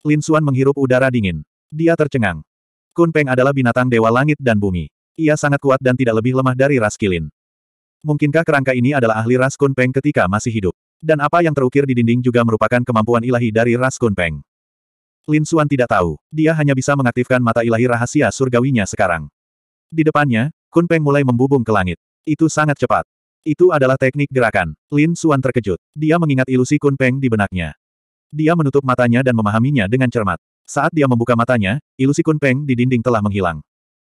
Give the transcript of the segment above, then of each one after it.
Lin Xuan menghirup udara dingin. Dia tercengang. Kun Peng adalah binatang dewa langit dan bumi. Ia sangat kuat dan tidak lebih lemah dari ras Kilin. Mungkinkah kerangka ini adalah ahli ras Kun Peng ketika masih hidup? Dan apa yang terukir di dinding juga merupakan kemampuan ilahi dari ras Kun Peng. Lin Xuan tidak tahu, dia hanya bisa mengaktifkan mata ilahi rahasia surgawinya sekarang. Di depannya, Kun Peng mulai membubung ke langit. Itu sangat cepat. Itu adalah teknik gerakan. Lin Xuan terkejut. Dia mengingat ilusi Kun Peng di benaknya. Dia menutup matanya dan memahaminya dengan cermat. Saat dia membuka matanya, ilusi Kun Peng di dinding telah menghilang.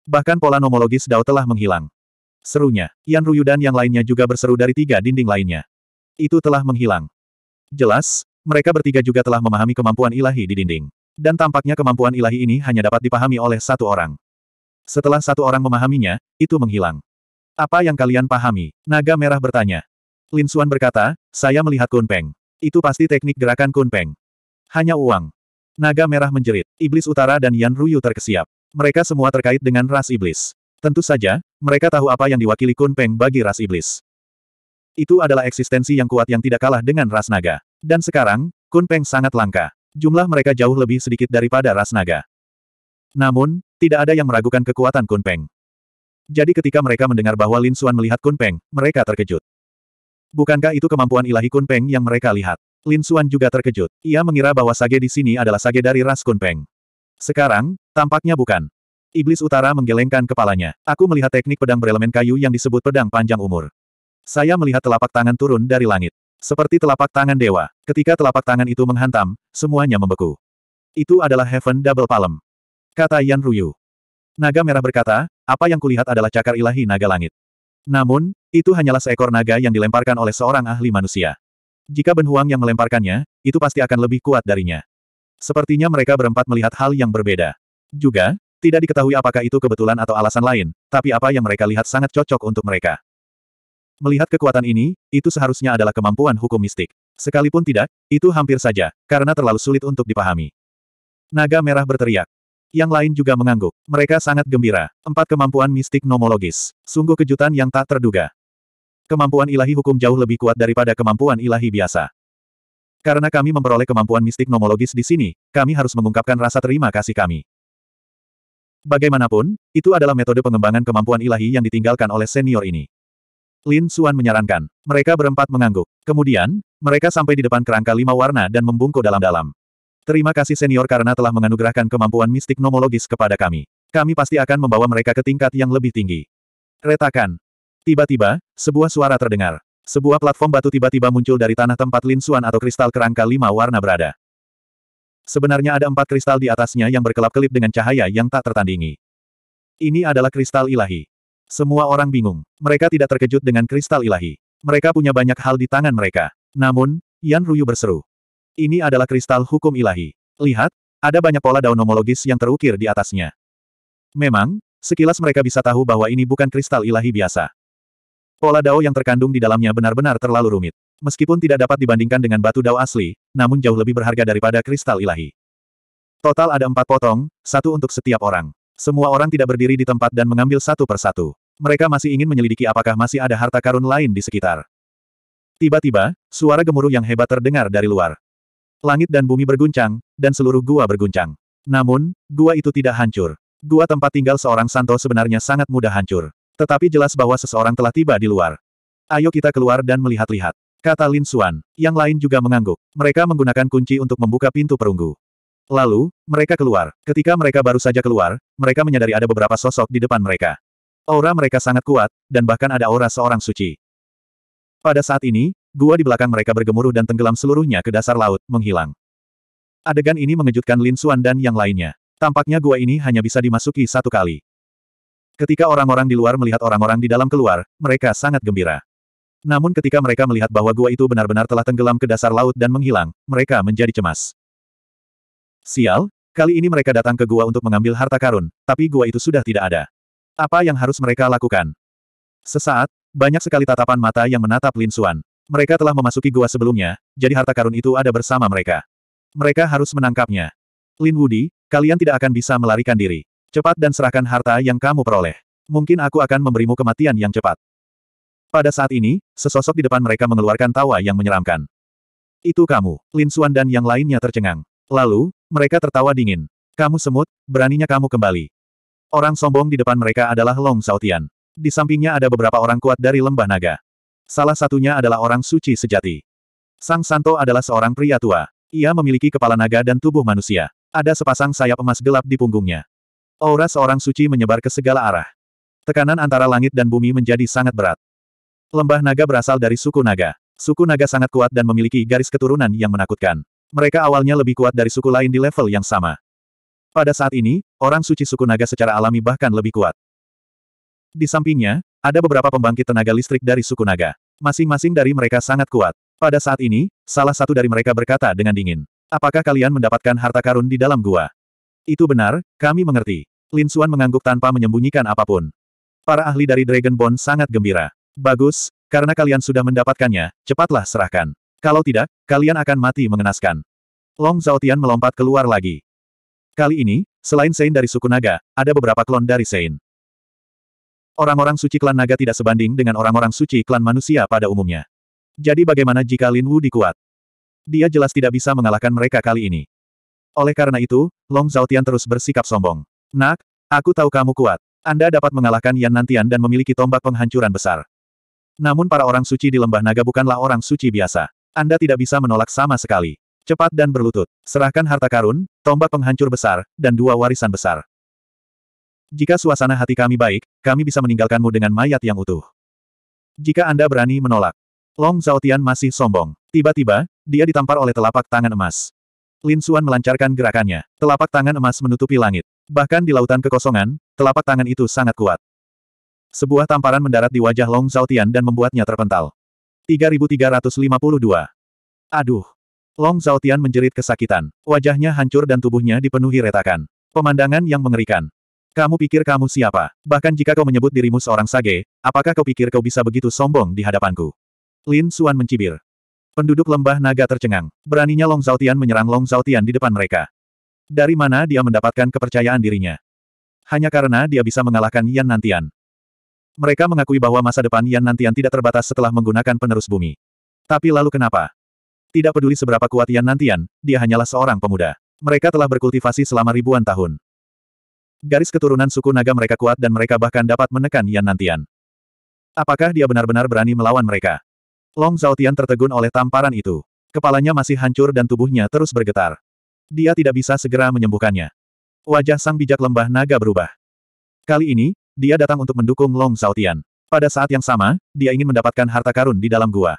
Bahkan pola nomologis Dao telah menghilang. Serunya, Yan Ruyu dan yang lainnya juga berseru dari tiga dinding lainnya. Itu telah menghilang. Jelas, mereka bertiga juga telah memahami kemampuan ilahi di dinding. Dan tampaknya kemampuan ilahi ini hanya dapat dipahami oleh satu orang. Setelah satu orang memahaminya, itu menghilang. Apa yang kalian pahami? Naga Merah bertanya. Lin Xuan berkata, saya melihat Kun Peng. Itu pasti teknik gerakan Kunpeng. Hanya uang. Naga merah menjerit. Iblis utara dan Yan Ruyu terkesiap. Mereka semua terkait dengan ras iblis. Tentu saja, mereka tahu apa yang diwakili Kunpeng bagi ras iblis. Itu adalah eksistensi yang kuat yang tidak kalah dengan ras naga. Dan sekarang, Kunpeng sangat langka. Jumlah mereka jauh lebih sedikit daripada ras naga. Namun, tidak ada yang meragukan kekuatan Kunpeng. Jadi ketika mereka mendengar bahwa Lin Xuan melihat Kunpeng, mereka terkejut. Bukankah itu kemampuan ilahi Kunpeng yang mereka lihat? Lin Xuan juga terkejut. Ia mengira bahwa sage di sini adalah sage dari ras Kunpeng. Sekarang, tampaknya bukan. Iblis utara menggelengkan kepalanya. Aku melihat teknik pedang berelemen kayu yang disebut pedang panjang umur. Saya melihat telapak tangan turun dari langit. Seperti telapak tangan dewa. Ketika telapak tangan itu menghantam, semuanya membeku. Itu adalah Heaven Double Palm. Kata Yan Ruyu. Naga merah berkata, apa yang kulihat adalah cakar ilahi naga langit. Namun, itu hanyalah seekor naga yang dilemparkan oleh seorang ahli manusia. Jika Ben Huang yang melemparkannya, itu pasti akan lebih kuat darinya. Sepertinya mereka berempat melihat hal yang berbeda. Juga, tidak diketahui apakah itu kebetulan atau alasan lain, tapi apa yang mereka lihat sangat cocok untuk mereka. Melihat kekuatan ini, itu seharusnya adalah kemampuan hukum mistik. Sekalipun tidak, itu hampir saja, karena terlalu sulit untuk dipahami. Naga merah berteriak. Yang lain juga mengangguk. Mereka sangat gembira. Empat kemampuan mistik nomologis. Sungguh kejutan yang tak terduga. Kemampuan ilahi hukum jauh lebih kuat daripada kemampuan ilahi biasa. Karena kami memperoleh kemampuan mistik nomologis di sini, kami harus mengungkapkan rasa terima kasih kami. Bagaimanapun, itu adalah metode pengembangan kemampuan ilahi yang ditinggalkan oleh senior ini. Lin Suan menyarankan. Mereka berempat mengangguk. Kemudian, mereka sampai di depan kerangka lima warna dan membungkuk dalam-dalam. Terima kasih senior karena telah menganugerahkan kemampuan mistik nomologis kepada kami. Kami pasti akan membawa mereka ke tingkat yang lebih tinggi. Retakan. Tiba-tiba, sebuah suara terdengar. Sebuah platform batu tiba-tiba muncul dari tanah tempat linsuan atau kristal kerangka lima warna berada. Sebenarnya ada empat kristal di atasnya yang berkelap-kelip dengan cahaya yang tak tertandingi. Ini adalah kristal ilahi. Semua orang bingung. Mereka tidak terkejut dengan kristal ilahi. Mereka punya banyak hal di tangan mereka. Namun, Yan Ruyu berseru. Ini adalah kristal hukum ilahi. Lihat, ada banyak pola daun homologis yang terukir di atasnya. Memang, sekilas mereka bisa tahu bahwa ini bukan kristal ilahi biasa. Pola dao yang terkandung di dalamnya benar-benar terlalu rumit. Meskipun tidak dapat dibandingkan dengan batu dao asli, namun jauh lebih berharga daripada kristal ilahi. Total ada empat potong, satu untuk setiap orang. Semua orang tidak berdiri di tempat dan mengambil satu persatu. Mereka masih ingin menyelidiki apakah masih ada harta karun lain di sekitar. Tiba-tiba, suara gemuruh yang hebat terdengar dari luar. Langit dan bumi berguncang, dan seluruh gua berguncang. Namun, gua itu tidak hancur. Gua tempat tinggal seorang Santo sebenarnya sangat mudah hancur. Tetapi jelas bahwa seseorang telah tiba di luar. Ayo kita keluar dan melihat-lihat. Kata Lin Xuan. Yang lain juga mengangguk. Mereka menggunakan kunci untuk membuka pintu perunggu. Lalu, mereka keluar. Ketika mereka baru saja keluar, mereka menyadari ada beberapa sosok di depan mereka. Aura mereka sangat kuat, dan bahkan ada aura seorang suci. Pada saat ini, Gua di belakang mereka bergemuruh dan tenggelam seluruhnya ke dasar laut, menghilang. Adegan ini mengejutkan Lin Xuan dan yang lainnya. Tampaknya gua ini hanya bisa dimasuki satu kali. Ketika orang-orang di luar melihat orang-orang di dalam keluar, mereka sangat gembira. Namun ketika mereka melihat bahwa gua itu benar-benar telah tenggelam ke dasar laut dan menghilang, mereka menjadi cemas. Sial, kali ini mereka datang ke gua untuk mengambil harta karun, tapi gua itu sudah tidak ada. Apa yang harus mereka lakukan? Sesaat, banyak sekali tatapan mata yang menatap Lin Xuan. Mereka telah memasuki gua sebelumnya, jadi harta karun itu ada bersama mereka. Mereka harus menangkapnya. Lin Wudi, kalian tidak akan bisa melarikan diri. Cepat dan serahkan harta yang kamu peroleh. Mungkin aku akan memberimu kematian yang cepat. Pada saat ini, sesosok di depan mereka mengeluarkan tawa yang menyeramkan. Itu kamu, Lin Xuan dan yang lainnya tercengang. Lalu, mereka tertawa dingin. Kamu semut, beraninya kamu kembali. Orang sombong di depan mereka adalah Long Sautian. Di sampingnya ada beberapa orang kuat dari lembah naga. Salah satunya adalah orang suci sejati. Sang Santo adalah seorang pria tua. Ia memiliki kepala naga dan tubuh manusia. Ada sepasang sayap emas gelap di punggungnya. Aura seorang suci menyebar ke segala arah. Tekanan antara langit dan bumi menjadi sangat berat. Lembah naga berasal dari suku naga. Suku naga sangat kuat dan memiliki garis keturunan yang menakutkan. Mereka awalnya lebih kuat dari suku lain di level yang sama. Pada saat ini, orang suci suku naga secara alami bahkan lebih kuat. Di sampingnya, ada beberapa pembangkit tenaga listrik dari suku naga. Masing-masing dari mereka sangat kuat. Pada saat ini, salah satu dari mereka berkata dengan dingin. Apakah kalian mendapatkan harta karun di dalam gua? Itu benar, kami mengerti. Lin Suan mengangguk tanpa menyembunyikan apapun. Para ahli dari Dragon Bond sangat gembira. Bagus, karena kalian sudah mendapatkannya, cepatlah serahkan. Kalau tidak, kalian akan mati mengenaskan. Long Zhaotian melompat keluar lagi. Kali ini, selain Sein dari suku Naga, ada beberapa klon dari Sein. Orang-orang suci klan naga tidak sebanding dengan orang-orang suci klan manusia pada umumnya. Jadi bagaimana jika Lin Wu dikuat? Dia jelas tidak bisa mengalahkan mereka kali ini. Oleh karena itu, Long Zhaotian terus bersikap sombong. Nak, aku tahu kamu kuat. Anda dapat mengalahkan Yan Nantian dan memiliki tombak penghancuran besar. Namun para orang suci di lembah naga bukanlah orang suci biasa. Anda tidak bisa menolak sama sekali. Cepat dan berlutut. Serahkan harta karun, tombak penghancur besar, dan dua warisan besar. Jika suasana hati kami baik, kami bisa meninggalkanmu dengan mayat yang utuh. Jika Anda berani menolak. Long Zhaotian masih sombong. Tiba-tiba, dia ditampar oleh telapak tangan emas. Lin Xuan melancarkan gerakannya. Telapak tangan emas menutupi langit. Bahkan di lautan kekosongan, telapak tangan itu sangat kuat. Sebuah tamparan mendarat di wajah Long Zhaotian dan membuatnya terpental. 3352. Aduh. Long Zhaotian menjerit kesakitan. Wajahnya hancur dan tubuhnya dipenuhi retakan. Pemandangan yang mengerikan. Kamu pikir kamu siapa? Bahkan jika kau menyebut dirimu seorang sage, apakah kau pikir kau bisa begitu sombong di hadapanku? Lin Suan mencibir. Penduduk lembah naga tercengang. Beraninya Long Zautian menyerang Long Zautian di depan mereka. Dari mana dia mendapatkan kepercayaan dirinya? Hanya karena dia bisa mengalahkan Yan Nantian. Mereka mengakui bahwa masa depan Yan Nantian tidak terbatas setelah menggunakan penerus bumi. Tapi lalu kenapa? Tidak peduli seberapa kuat Yan Nantian, dia hanyalah seorang pemuda. Mereka telah berkultivasi selama ribuan tahun. Garis keturunan suku naga mereka kuat dan mereka bahkan dapat menekan Yan Nantian. Apakah dia benar-benar berani melawan mereka? Long Zhaotian tertegun oleh tamparan itu. Kepalanya masih hancur dan tubuhnya terus bergetar. Dia tidak bisa segera menyembuhkannya. Wajah sang bijak lembah naga berubah. Kali ini, dia datang untuk mendukung Long Zhaotian. Pada saat yang sama, dia ingin mendapatkan harta karun di dalam gua.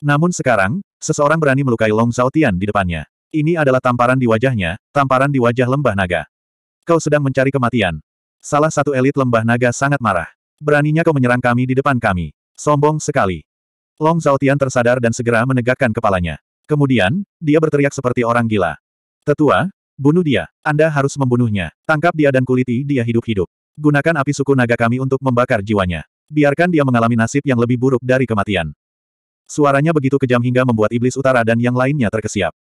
Namun sekarang, seseorang berani melukai Long Zhaotian di depannya. Ini adalah tamparan di wajahnya, tamparan di wajah lembah naga. Kau sedang mencari kematian. Salah satu elit lembah naga sangat marah. Beraninya kau menyerang kami di depan kami. Sombong sekali. Long Zaotian tersadar dan segera menegakkan kepalanya. Kemudian, dia berteriak seperti orang gila. Tetua, bunuh dia. Anda harus membunuhnya. Tangkap dia dan kuliti dia hidup-hidup. Gunakan api suku naga kami untuk membakar jiwanya. Biarkan dia mengalami nasib yang lebih buruk dari kematian. Suaranya begitu kejam hingga membuat iblis utara dan yang lainnya terkesiap.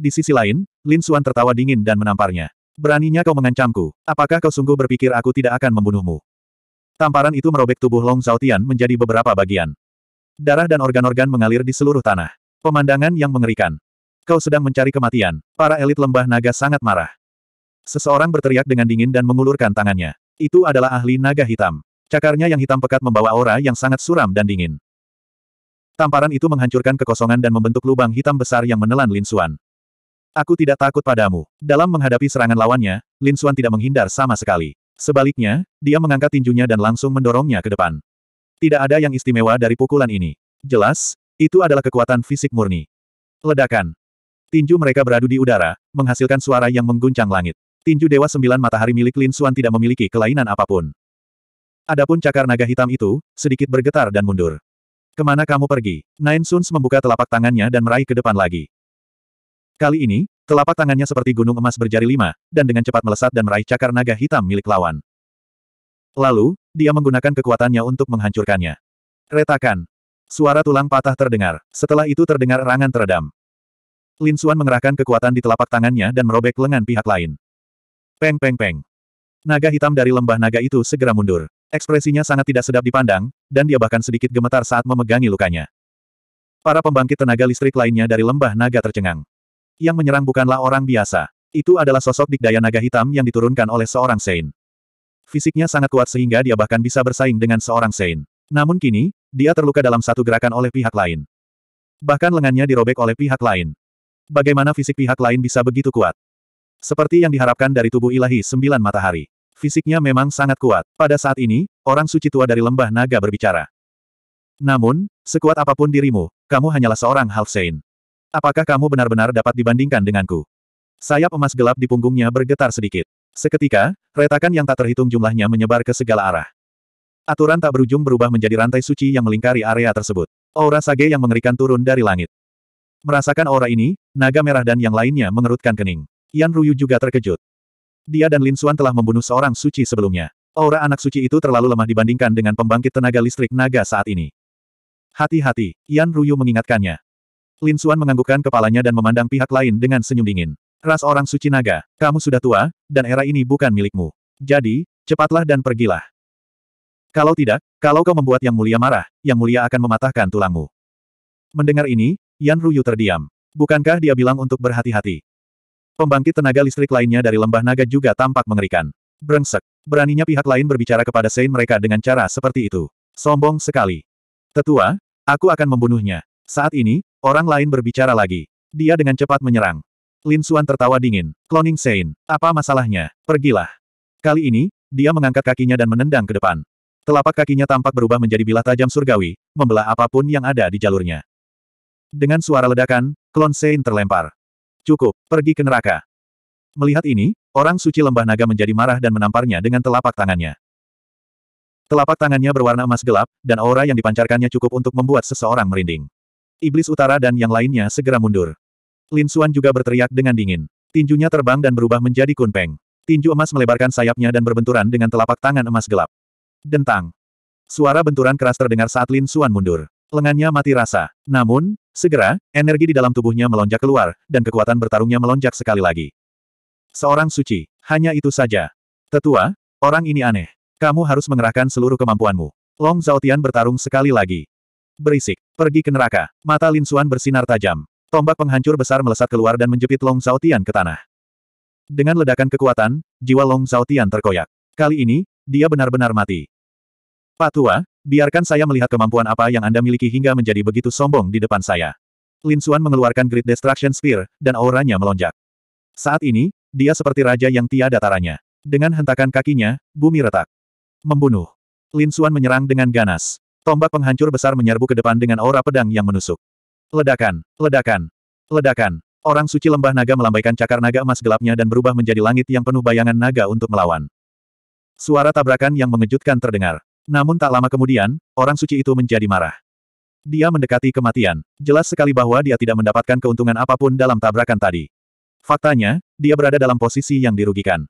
Di sisi lain, Lin Suan tertawa dingin dan menamparnya. Beraninya kau mengancamku, apakah kau sungguh berpikir aku tidak akan membunuhmu? Tamparan itu merobek tubuh Long Zaotian menjadi beberapa bagian. Darah dan organ-organ mengalir di seluruh tanah. Pemandangan yang mengerikan. Kau sedang mencari kematian. Para elit lembah naga sangat marah. Seseorang berteriak dengan dingin dan mengulurkan tangannya. Itu adalah ahli naga hitam. Cakarnya yang hitam pekat membawa aura yang sangat suram dan dingin. Tamparan itu menghancurkan kekosongan dan membentuk lubang hitam besar yang menelan Lin Suan. Aku tidak takut padamu. Dalam menghadapi serangan lawannya, Lin Xuan tidak menghindar sama sekali. Sebaliknya, dia mengangkat tinjunya dan langsung mendorongnya ke depan. Tidak ada yang istimewa dari pukulan ini. Jelas, itu adalah kekuatan fisik murni. Ledakan. Tinju mereka beradu di udara, menghasilkan suara yang mengguncang langit. Tinju Dewa Sembilan Matahari milik Lin Xuan tidak memiliki kelainan apapun. Adapun cakar naga hitam itu, sedikit bergetar dan mundur. Kemana kamu pergi? Nine Suns membuka telapak tangannya dan meraih ke depan lagi. Kali ini, telapak tangannya seperti gunung emas berjari lima, dan dengan cepat melesat dan meraih cakar naga hitam milik lawan. Lalu, dia menggunakan kekuatannya untuk menghancurkannya. Retakan. Suara tulang patah terdengar. Setelah itu terdengar erangan teredam. Lin Xuan mengerahkan kekuatan di telapak tangannya dan merobek lengan pihak lain. Peng peng peng. Naga hitam dari lembah naga itu segera mundur. Ekspresinya sangat tidak sedap dipandang, dan dia bahkan sedikit gemetar saat memegangi lukanya. Para pembangkit tenaga listrik lainnya dari lembah naga tercengang. Yang menyerang bukanlah orang biasa. Itu adalah sosok dikdaya naga hitam yang diturunkan oleh seorang Sein. Fisiknya sangat kuat sehingga dia bahkan bisa bersaing dengan seorang Sein. Namun kini, dia terluka dalam satu gerakan oleh pihak lain. Bahkan lengannya dirobek oleh pihak lain. Bagaimana fisik pihak lain bisa begitu kuat? Seperti yang diharapkan dari tubuh ilahi sembilan matahari. Fisiknya memang sangat kuat. Pada saat ini, orang suci tua dari lembah naga berbicara. Namun, sekuat apapun dirimu, kamu hanyalah seorang half Sein. Apakah kamu benar-benar dapat dibandingkan denganku? Sayap emas gelap di punggungnya bergetar sedikit. Seketika, retakan yang tak terhitung jumlahnya menyebar ke segala arah. Aturan tak berujung berubah menjadi rantai suci yang melingkari area tersebut. Aura sage yang mengerikan turun dari langit. Merasakan aura ini, naga merah dan yang lainnya mengerutkan kening. Yan Ruyu juga terkejut. Dia dan Lin Suan telah membunuh seorang suci sebelumnya. Aura anak suci itu terlalu lemah dibandingkan dengan pembangkit tenaga listrik naga saat ini. Hati-hati, Yan Ruyu mengingatkannya. Lin Suan menganggukkan kepalanya dan memandang pihak lain dengan senyum dingin. Ras orang suci naga, kamu sudah tua, dan era ini bukan milikmu. Jadi, cepatlah dan pergilah. Kalau tidak, kalau kau membuat Yang Mulia marah, Yang Mulia akan mematahkan tulangmu. Mendengar ini, Yan Ruyu terdiam. Bukankah dia bilang untuk berhati-hati? Pembangkit tenaga listrik lainnya dari lembah naga juga tampak mengerikan. Brengsek. Beraninya pihak lain berbicara kepada Sein mereka dengan cara seperti itu. Sombong sekali. Tetua, aku akan membunuhnya. Saat ini, Orang lain berbicara lagi. Dia dengan cepat menyerang. Lin Suan tertawa dingin. Cloning Sein, apa masalahnya? Pergilah. Kali ini, dia mengangkat kakinya dan menendang ke depan. Telapak kakinya tampak berubah menjadi bilah tajam surgawi, membelah apapun yang ada di jalurnya. Dengan suara ledakan, klon Sein terlempar. Cukup, pergi ke neraka. Melihat ini, orang suci lembah naga menjadi marah dan menamparnya dengan telapak tangannya. Telapak tangannya berwarna emas gelap, dan aura yang dipancarkannya cukup untuk membuat seseorang merinding. Iblis utara dan yang lainnya segera mundur. Lin Xuan juga berteriak dengan dingin. Tinjunya terbang dan berubah menjadi kunpeng. Tinju emas melebarkan sayapnya dan berbenturan dengan telapak tangan emas gelap. Dentang. Suara benturan keras terdengar saat Lin Xuan mundur. Lengannya mati rasa. Namun, segera, energi di dalam tubuhnya melonjak keluar, dan kekuatan bertarungnya melonjak sekali lagi. Seorang suci. Hanya itu saja. Tetua, orang ini aneh. Kamu harus mengerahkan seluruh kemampuanmu. Long Zhaotian bertarung sekali lagi. Berisik. Pergi ke neraka. Mata Lin Xuan bersinar tajam. Tombak penghancur besar melesat keluar dan menjepit Long Zhao ke tanah. Dengan ledakan kekuatan, jiwa Long Zhao terkoyak. Kali ini, dia benar-benar mati. Pak Tua, biarkan saya melihat kemampuan apa yang Anda miliki hingga menjadi begitu sombong di depan saya. Lin Xuan mengeluarkan Great Destruction Spear, dan auranya melonjak. Saat ini, dia seperti raja yang tiada taranya. Dengan hentakan kakinya, bumi retak. Membunuh. Lin Xuan menyerang dengan ganas. Tombak penghancur besar menyerbu ke depan dengan aura pedang yang menusuk. Ledakan, ledakan, ledakan. Orang suci lembah naga melambaikan cakar naga emas gelapnya dan berubah menjadi langit yang penuh bayangan naga untuk melawan. Suara tabrakan yang mengejutkan terdengar. Namun tak lama kemudian, orang suci itu menjadi marah. Dia mendekati kematian. Jelas sekali bahwa dia tidak mendapatkan keuntungan apapun dalam tabrakan tadi. Faktanya, dia berada dalam posisi yang dirugikan.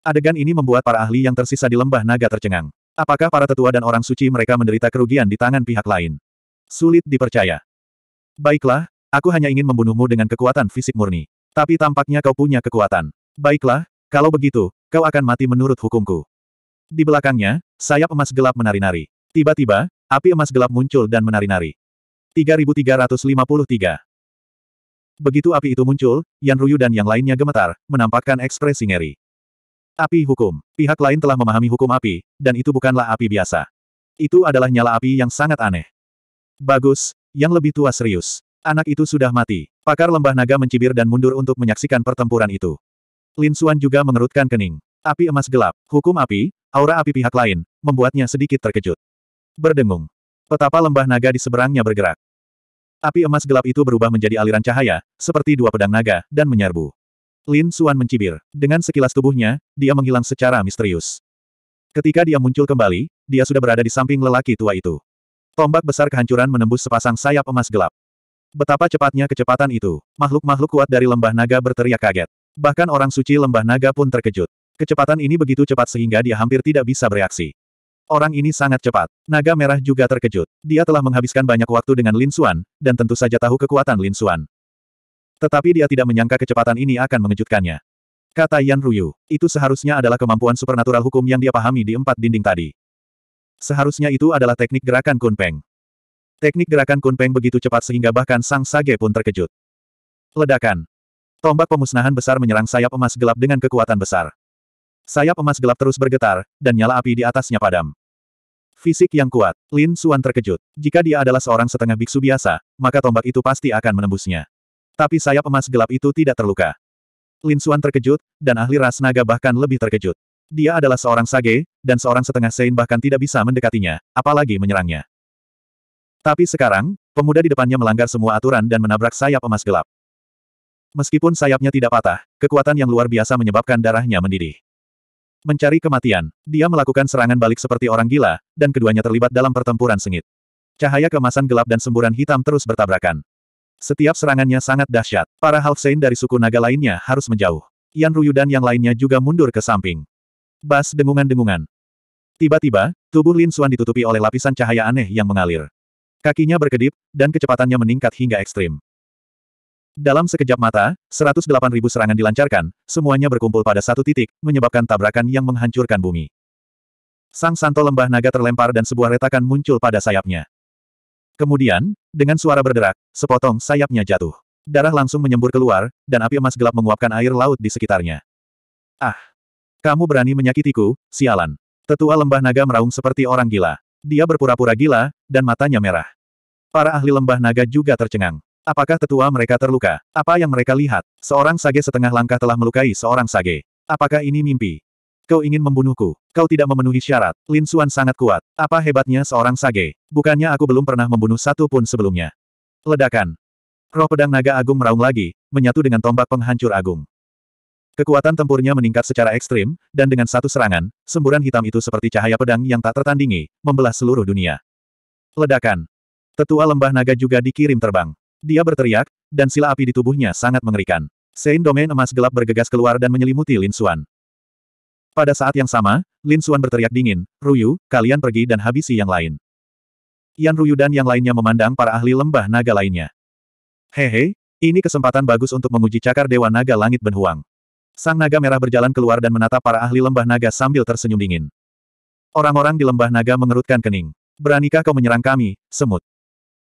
Adegan ini membuat para ahli yang tersisa di lembah naga tercengang. Apakah para tetua dan orang suci mereka menderita kerugian di tangan pihak lain? Sulit dipercaya. Baiklah, aku hanya ingin membunuhmu dengan kekuatan fisik murni. Tapi tampaknya kau punya kekuatan. Baiklah, kalau begitu, kau akan mati menurut hukumku. Di belakangnya, sayap emas gelap menari-nari. Tiba-tiba, api emas gelap muncul dan menari-nari. 3353 Begitu api itu muncul, Yan Ruyu dan yang lainnya gemetar, menampakkan ekspresi ngeri. Api hukum. Pihak lain telah memahami hukum api, dan itu bukanlah api biasa. Itu adalah nyala api yang sangat aneh. Bagus, yang lebih tua serius. Anak itu sudah mati. Pakar lembah naga mencibir dan mundur untuk menyaksikan pertempuran itu. Lin Xuan juga mengerutkan kening. Api emas gelap, hukum api, aura api pihak lain, membuatnya sedikit terkejut. Berdengung. Petapa lembah naga di seberangnya bergerak. Api emas gelap itu berubah menjadi aliran cahaya, seperti dua pedang naga, dan menyerbu. Lin Suan mencibir. Dengan sekilas tubuhnya, dia menghilang secara misterius. Ketika dia muncul kembali, dia sudah berada di samping lelaki tua itu. Tombak besar kehancuran menembus sepasang sayap emas gelap. Betapa cepatnya kecepatan itu. Makhluk-makhluk kuat dari lembah naga berteriak kaget. Bahkan orang suci lembah naga pun terkejut. Kecepatan ini begitu cepat sehingga dia hampir tidak bisa bereaksi. Orang ini sangat cepat. Naga merah juga terkejut. Dia telah menghabiskan banyak waktu dengan Lin Suan, dan tentu saja tahu kekuatan Lin Suan. Tetapi dia tidak menyangka kecepatan ini akan mengejutkannya. Kata Yan Ruyu, itu seharusnya adalah kemampuan supernatural hukum yang dia pahami di empat dinding tadi. Seharusnya itu adalah teknik gerakan Kunpeng. Teknik gerakan Kunpeng begitu cepat sehingga bahkan Sang Sage pun terkejut. Ledakan. Tombak pemusnahan besar menyerang sayap emas gelap dengan kekuatan besar. Sayap emas gelap terus bergetar, dan nyala api di atasnya padam. Fisik yang kuat, Lin Suan terkejut. Jika dia adalah seorang setengah biksu biasa, maka tombak itu pasti akan menembusnya. Tapi sayap emas gelap itu tidak terluka. Lin Suan terkejut, dan ahli ras naga bahkan lebih terkejut. Dia adalah seorang sage, dan seorang setengah sein bahkan tidak bisa mendekatinya, apalagi menyerangnya. Tapi sekarang, pemuda di depannya melanggar semua aturan dan menabrak sayap emas gelap. Meskipun sayapnya tidak patah, kekuatan yang luar biasa menyebabkan darahnya mendidih mencari kematian. Dia melakukan serangan balik seperti orang gila, dan keduanya terlibat dalam pertempuran sengit. Cahaya kemasan gelap dan semburan hitam terus bertabrakan. Setiap serangannya sangat dahsyat. Para Halfsein dari suku naga lainnya harus menjauh. Yan Ruyu dan yang lainnya juga mundur ke samping. Bas dengungan-dengungan. Tiba-tiba, tubuh Lin Xuan ditutupi oleh lapisan cahaya aneh yang mengalir. Kakinya berkedip, dan kecepatannya meningkat hingga ekstrim. Dalam sekejap mata, 108.000 serangan dilancarkan, semuanya berkumpul pada satu titik, menyebabkan tabrakan yang menghancurkan bumi. Sang santo lembah naga terlempar dan sebuah retakan muncul pada sayapnya. Kemudian, dengan suara berderak, sepotong sayapnya jatuh. Darah langsung menyembur keluar, dan api emas gelap menguapkan air laut di sekitarnya. Ah! Kamu berani menyakitiku, sialan. Tetua lembah naga meraung seperti orang gila. Dia berpura-pura gila, dan matanya merah. Para ahli lembah naga juga tercengang. Apakah tetua mereka terluka? Apa yang mereka lihat? Seorang sage setengah langkah telah melukai seorang sage. Apakah ini mimpi? Kau ingin membunuhku. Kau tidak memenuhi syarat. Lin Suan sangat kuat. Apa hebatnya seorang sage? Bukannya aku belum pernah membunuh satu pun sebelumnya. Ledakan. Roh pedang naga agung meraung lagi, menyatu dengan tombak penghancur agung. Kekuatan tempurnya meningkat secara ekstrim, dan dengan satu serangan, semburan hitam itu seperti cahaya pedang yang tak tertandingi, membelah seluruh dunia. Ledakan. Tetua lembah naga juga dikirim terbang. Dia berteriak, dan sila api di tubuhnya sangat mengerikan. Sein Domain emas gelap bergegas keluar dan menyelimuti Lin Suan. Pada saat yang sama, Lin Suan berteriak dingin, Ruyu, kalian pergi dan habisi yang lain. Yan Ruyu dan yang lainnya memandang para ahli lembah naga lainnya. Hehe, ini kesempatan bagus untuk menguji cakar Dewa Naga Langit Benhuang. Sang naga merah berjalan keluar dan menatap para ahli lembah naga sambil tersenyum dingin. Orang-orang di lembah naga mengerutkan kening. Beranikah kau menyerang kami, semut?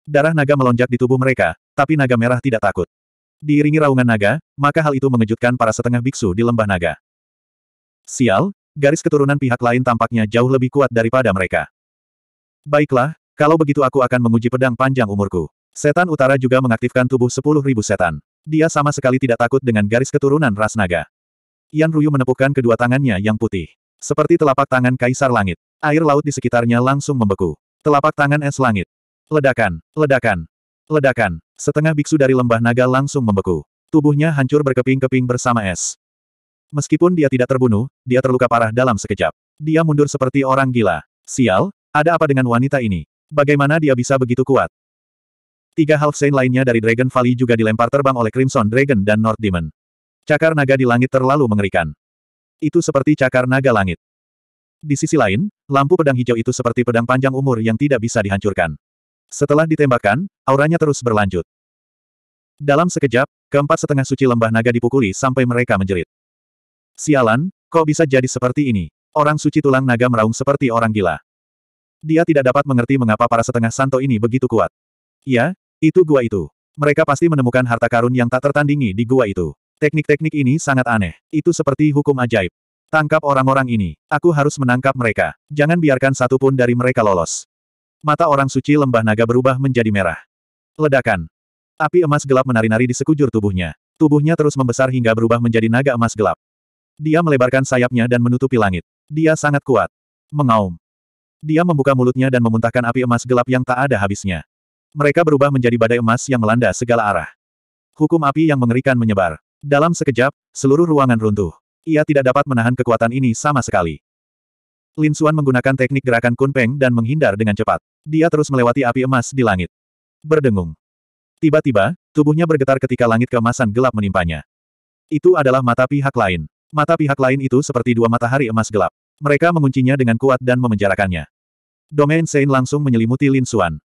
Darah naga melonjak di tubuh mereka, tapi naga merah tidak takut. Diiringi raungan naga, maka hal itu mengejutkan para setengah biksu di lembah naga. Sial, garis keturunan pihak lain tampaknya jauh lebih kuat daripada mereka. Baiklah, kalau begitu aku akan menguji pedang panjang umurku. Setan utara juga mengaktifkan tubuh sepuluh ribu setan. Dia sama sekali tidak takut dengan garis keturunan ras naga. Yan Ruyu menepukkan kedua tangannya yang putih. Seperti telapak tangan kaisar langit. Air laut di sekitarnya langsung membeku. Telapak tangan es langit. Ledakan, ledakan, ledakan. Setengah biksu dari lembah naga langsung membeku. Tubuhnya hancur berkeping-keping bersama es. Meskipun dia tidak terbunuh, dia terluka parah dalam sekejap. Dia mundur seperti orang gila. Sial, ada apa dengan wanita ini? Bagaimana dia bisa begitu kuat? Tiga half saint lainnya dari Dragon Valley juga dilempar terbang oleh Crimson Dragon dan North Demon. Cakar naga di langit terlalu mengerikan. Itu seperti cakar naga langit. Di sisi lain, lampu pedang hijau itu seperti pedang panjang umur yang tidak bisa dihancurkan. Setelah ditembakkan, auranya terus berlanjut. Dalam sekejap, keempat setengah suci lembah naga dipukuli sampai mereka menjerit. Sialan, kok bisa jadi seperti ini? Orang suci tulang naga meraung seperti orang gila. Dia tidak dapat mengerti mengapa para setengah santo ini begitu kuat. Ya, itu gua itu. Mereka pasti menemukan harta karun yang tak tertandingi di gua itu. Teknik-teknik ini sangat aneh. Itu seperti hukum ajaib. Tangkap orang-orang ini. Aku harus menangkap mereka. Jangan biarkan satu pun dari mereka lolos. Mata orang suci lembah naga berubah menjadi merah. Ledakan. Api emas gelap menari-nari di sekujur tubuhnya. Tubuhnya terus membesar hingga berubah menjadi naga emas gelap. Dia melebarkan sayapnya dan menutupi langit. Dia sangat kuat. Mengaum. Dia membuka mulutnya dan memuntahkan api emas gelap yang tak ada habisnya. Mereka berubah menjadi badai emas yang melanda segala arah. Hukum api yang mengerikan menyebar. Dalam sekejap, seluruh ruangan runtuh. Ia tidak dapat menahan kekuatan ini sama sekali. Lin Xuan menggunakan teknik gerakan kunpeng dan menghindar dengan cepat. Dia terus melewati api emas di langit. Berdengung. Tiba-tiba, tubuhnya bergetar ketika langit keemasan gelap menimpanya. Itu adalah mata pihak lain. Mata pihak lain itu seperti dua matahari emas gelap. Mereka menguncinya dengan kuat dan memenjarakannya. Domain Sein langsung menyelimuti Lin Xuan.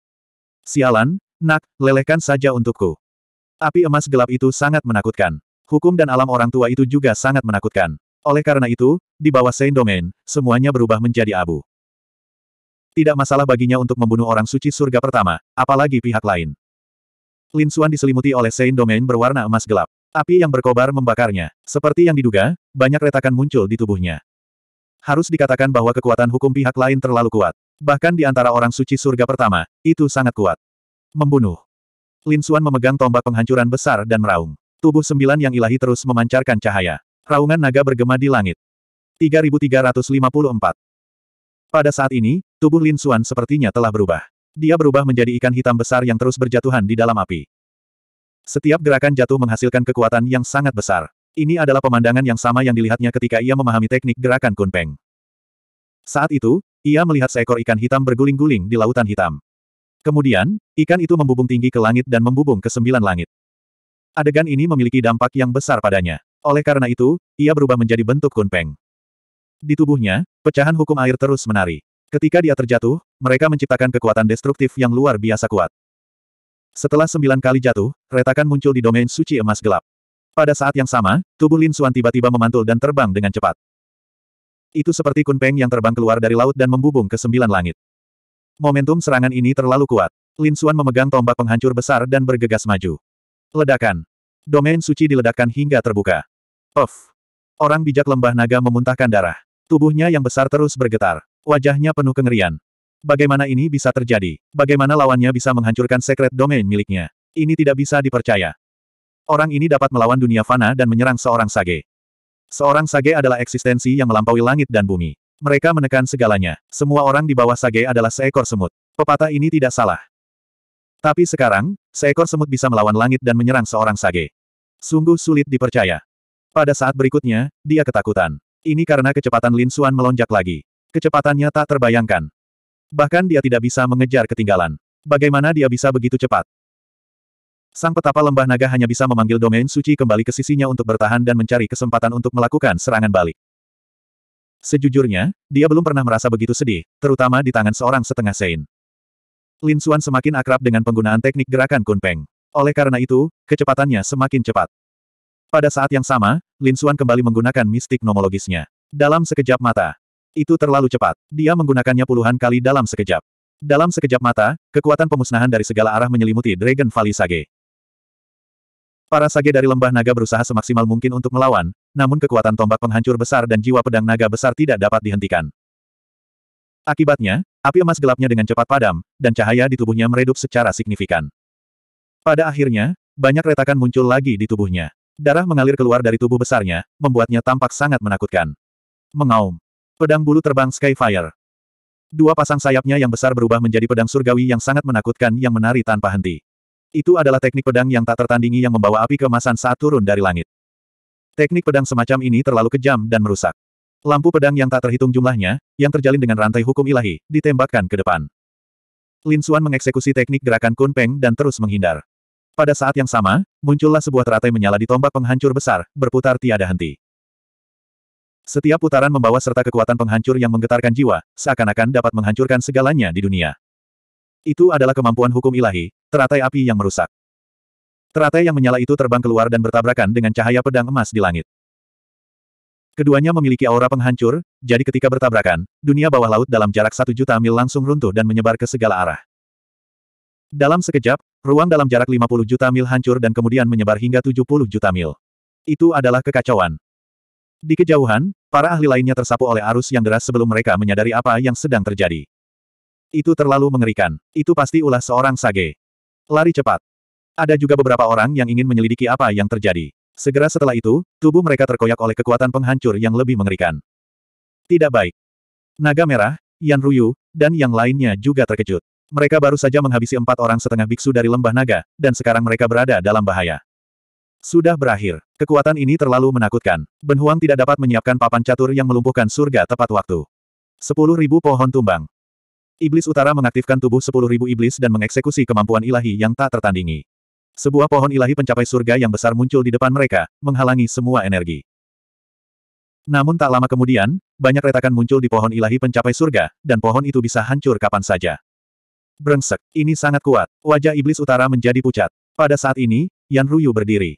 Sialan, nak, lelehkan saja untukku. Api emas gelap itu sangat menakutkan. Hukum dan alam orang tua itu juga sangat menakutkan. Oleh karena itu, di bawah Sein Domain, semuanya berubah menjadi abu. Tidak masalah baginya untuk membunuh orang suci surga pertama, apalagi pihak lain. Lin Xuan diselimuti oleh Sein Domain berwarna emas gelap. Api yang berkobar membakarnya. Seperti yang diduga, banyak retakan muncul di tubuhnya. Harus dikatakan bahwa kekuatan hukum pihak lain terlalu kuat. Bahkan di antara orang suci surga pertama, itu sangat kuat. Membunuh. Lin Xuan memegang tombak penghancuran besar dan meraung. Tubuh sembilan yang ilahi terus memancarkan cahaya. Raungan naga bergema di langit. 3354. Pada saat ini, tubuh Lin Xuan sepertinya telah berubah. Dia berubah menjadi ikan hitam besar yang terus berjatuhan di dalam api. Setiap gerakan jatuh menghasilkan kekuatan yang sangat besar. Ini adalah pemandangan yang sama yang dilihatnya ketika ia memahami teknik gerakan kunpeng. Saat itu, ia melihat seekor ikan hitam berguling-guling di lautan hitam. Kemudian, ikan itu membubung tinggi ke langit dan membubung ke sembilan langit. Adegan ini memiliki dampak yang besar padanya. Oleh karena itu, ia berubah menjadi bentuk kunpeng. Di tubuhnya, pecahan hukum air terus menari. Ketika dia terjatuh, mereka menciptakan kekuatan destruktif yang luar biasa kuat. Setelah sembilan kali jatuh, retakan muncul di domain suci emas gelap. Pada saat yang sama, tubuh Lin Xuan tiba-tiba memantul dan terbang dengan cepat. Itu seperti Kunpeng yang terbang keluar dari laut dan membubung ke sembilan langit. Momentum serangan ini terlalu kuat. Lin Xuan memegang tombak penghancur besar dan bergegas maju. Ledakan. Domain suci diledakkan hingga terbuka. Of. Orang bijak lembah naga memuntahkan darah. Tubuhnya yang besar terus bergetar. Wajahnya penuh kengerian. Bagaimana ini bisa terjadi? Bagaimana lawannya bisa menghancurkan sekret domain miliknya? Ini tidak bisa dipercaya. Orang ini dapat melawan dunia fana dan menyerang seorang sage. Seorang sage adalah eksistensi yang melampaui langit dan bumi. Mereka menekan segalanya. Semua orang di bawah sage adalah seekor semut. Pepatah ini tidak salah. Tapi sekarang, seekor semut bisa melawan langit dan menyerang seorang sage. Sungguh sulit dipercaya. Pada saat berikutnya, dia ketakutan. Ini karena kecepatan Lin Xuan melonjak lagi. Kecepatannya tak terbayangkan. Bahkan dia tidak bisa mengejar ketinggalan. Bagaimana dia bisa begitu cepat? Sang petapa lembah naga hanya bisa memanggil domain suci kembali ke sisinya untuk bertahan dan mencari kesempatan untuk melakukan serangan balik. Sejujurnya, dia belum pernah merasa begitu sedih, terutama di tangan seorang setengah sein. Lin Xuan semakin akrab dengan penggunaan teknik gerakan kunpeng. Oleh karena itu, kecepatannya semakin cepat. Pada saat yang sama, Lin Xuan kembali menggunakan mistik nomologisnya. Dalam sekejap mata, itu terlalu cepat. Dia menggunakannya puluhan kali dalam sekejap. Dalam sekejap mata, kekuatan pemusnahan dari segala arah menyelimuti Dragon Valley Sage. Para sage dari lembah naga berusaha semaksimal mungkin untuk melawan, namun kekuatan tombak penghancur besar dan jiwa pedang naga besar tidak dapat dihentikan. Akibatnya, api emas gelapnya dengan cepat padam, dan cahaya di tubuhnya meredup secara signifikan. Pada akhirnya, banyak retakan muncul lagi di tubuhnya. Darah mengalir keluar dari tubuh besarnya, membuatnya tampak sangat menakutkan. Mengaum. Pedang bulu terbang Skyfire. Dua pasang sayapnya yang besar berubah menjadi pedang surgawi yang sangat menakutkan yang menari tanpa henti. Itu adalah teknik pedang yang tak tertandingi yang membawa api kemasan saat turun dari langit. Teknik pedang semacam ini terlalu kejam dan merusak. Lampu pedang yang tak terhitung jumlahnya, yang terjalin dengan rantai hukum ilahi, ditembakkan ke depan. Lin Xuan mengeksekusi teknik gerakan Kun Peng dan terus menghindar. Pada saat yang sama, muncullah sebuah teratai menyala di tombak penghancur besar, berputar tiada henti. Setiap putaran membawa serta kekuatan penghancur yang menggetarkan jiwa, seakan-akan dapat menghancurkan segalanya di dunia. Itu adalah kemampuan hukum ilahi, teratai api yang merusak. Teratai yang menyala itu terbang keluar dan bertabrakan dengan cahaya pedang emas di langit. Keduanya memiliki aura penghancur, jadi ketika bertabrakan, dunia bawah laut dalam jarak satu juta mil langsung runtuh dan menyebar ke segala arah. Dalam sekejap, ruang dalam jarak 50 juta mil hancur dan kemudian menyebar hingga 70 juta mil. Itu adalah kekacauan. Di kejauhan, para ahli lainnya tersapu oleh arus yang deras sebelum mereka menyadari apa yang sedang terjadi. Itu terlalu mengerikan. Itu pasti ulah seorang sage. Lari cepat. Ada juga beberapa orang yang ingin menyelidiki apa yang terjadi. Segera setelah itu, tubuh mereka terkoyak oleh kekuatan penghancur yang lebih mengerikan. Tidak baik. Naga Merah, Yan Ruyu, dan yang lainnya juga terkejut. Mereka baru saja menghabisi empat orang setengah biksu dari lembah naga, dan sekarang mereka berada dalam bahaya. Sudah berakhir. Kekuatan ini terlalu menakutkan. Ben Huang tidak dapat menyiapkan papan catur yang melumpuhkan surga tepat waktu. Sepuluh ribu pohon tumbang. Iblis utara mengaktifkan tubuh sepuluh ribu iblis dan mengeksekusi kemampuan ilahi yang tak tertandingi. Sebuah pohon ilahi pencapai surga yang besar muncul di depan mereka, menghalangi semua energi. Namun tak lama kemudian, banyak retakan muncul di pohon ilahi pencapai surga, dan pohon itu bisa hancur kapan saja. Brengsek, ini sangat kuat. Wajah iblis utara menjadi pucat. Pada saat ini, Yan Ruyu berdiri.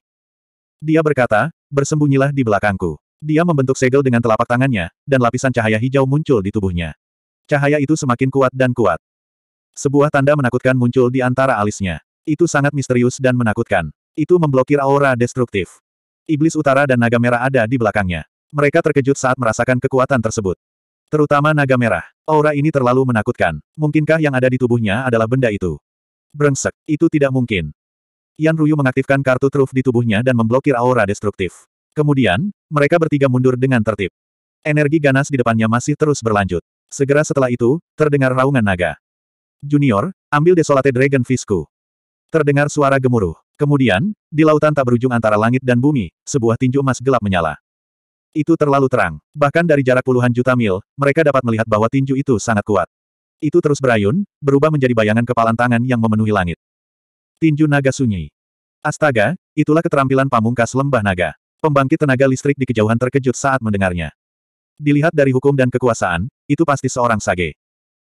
Dia berkata, bersembunyilah di belakangku. Dia membentuk segel dengan telapak tangannya, dan lapisan cahaya hijau muncul di tubuhnya. Cahaya itu semakin kuat dan kuat. Sebuah tanda menakutkan muncul di antara alisnya. Itu sangat misterius dan menakutkan. Itu memblokir aura destruktif. Iblis utara dan naga merah ada di belakangnya. Mereka terkejut saat merasakan kekuatan tersebut. Terutama naga merah. Aura ini terlalu menakutkan. Mungkinkah yang ada di tubuhnya adalah benda itu? Brengsek, itu tidak mungkin. Yan Ruyu mengaktifkan kartu truf di tubuhnya dan memblokir aura destruktif. Kemudian, mereka bertiga mundur dengan tertib. Energi ganas di depannya masih terus berlanjut. Segera setelah itu, terdengar raungan naga. Junior, ambil desolate dragon fisku. Terdengar suara gemuruh. Kemudian, di lautan tak berujung antara langit dan bumi, sebuah tinju emas gelap menyala. Itu terlalu terang. Bahkan dari jarak puluhan juta mil, mereka dapat melihat bahwa tinju itu sangat kuat. Itu terus berayun, berubah menjadi bayangan kepalan tangan yang memenuhi langit. Tinju naga sunyi. Astaga, itulah keterampilan pamungkas lembah naga. Pembangkit tenaga listrik di kejauhan terkejut saat mendengarnya. Dilihat dari hukum dan kekuasaan, itu pasti seorang sage.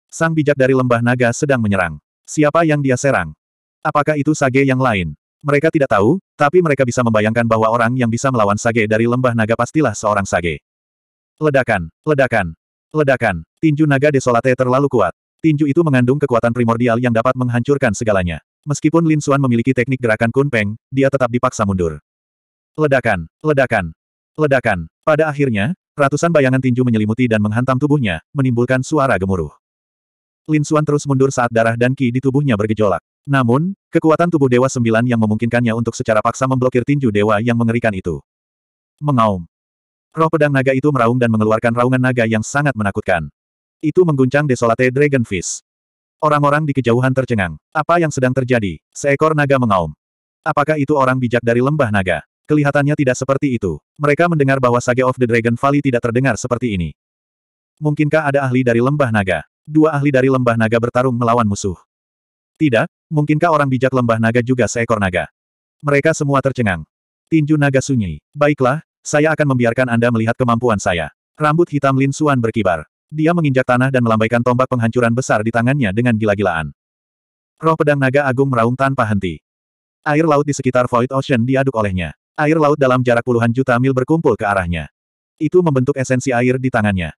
Sang bijak dari lembah naga sedang menyerang. Siapa yang dia serang? Apakah itu sage yang lain? Mereka tidak tahu, tapi mereka bisa membayangkan bahwa orang yang bisa melawan sage dari lembah naga pastilah seorang sage. Ledakan, ledakan, ledakan. Tinju naga desolate terlalu kuat. Tinju itu mengandung kekuatan primordial yang dapat menghancurkan segalanya. Meskipun Lin Xuan memiliki teknik gerakan Kun Peng, dia tetap dipaksa mundur. Ledakan, ledakan, ledakan. Pada akhirnya, ratusan bayangan tinju menyelimuti dan menghantam tubuhnya, menimbulkan suara gemuruh. Lin Xuan terus mundur saat darah dan ki di tubuhnya bergejolak. Namun, kekuatan tubuh Dewa Sembilan yang memungkinkannya untuk secara paksa memblokir tinju Dewa yang mengerikan itu. Mengaum. Roh pedang naga itu meraung dan mengeluarkan raungan naga yang sangat menakutkan. Itu mengguncang Desolate Dragon Dragonfish. Orang-orang di kejauhan tercengang. Apa yang sedang terjadi? Seekor naga mengaum. Apakah itu orang bijak dari lembah naga? Kelihatannya tidak seperti itu. Mereka mendengar bahwa Sage of the Dragon Valley tidak terdengar seperti ini. Mungkinkah ada ahli dari lembah naga? Dua ahli dari lembah naga bertarung melawan musuh. Tidak, mungkinkah orang bijak lembah naga juga seekor naga? Mereka semua tercengang. Tinju naga sunyi. Baiklah, saya akan membiarkan Anda melihat kemampuan saya. Rambut hitam Lin Suan berkibar. Dia menginjak tanah dan melambaikan tombak penghancuran besar di tangannya dengan gila-gilaan. Roh pedang naga agung meraung tanpa henti. Air laut di sekitar Void Ocean diaduk olehnya. Air laut dalam jarak puluhan juta mil berkumpul ke arahnya. Itu membentuk esensi air di tangannya.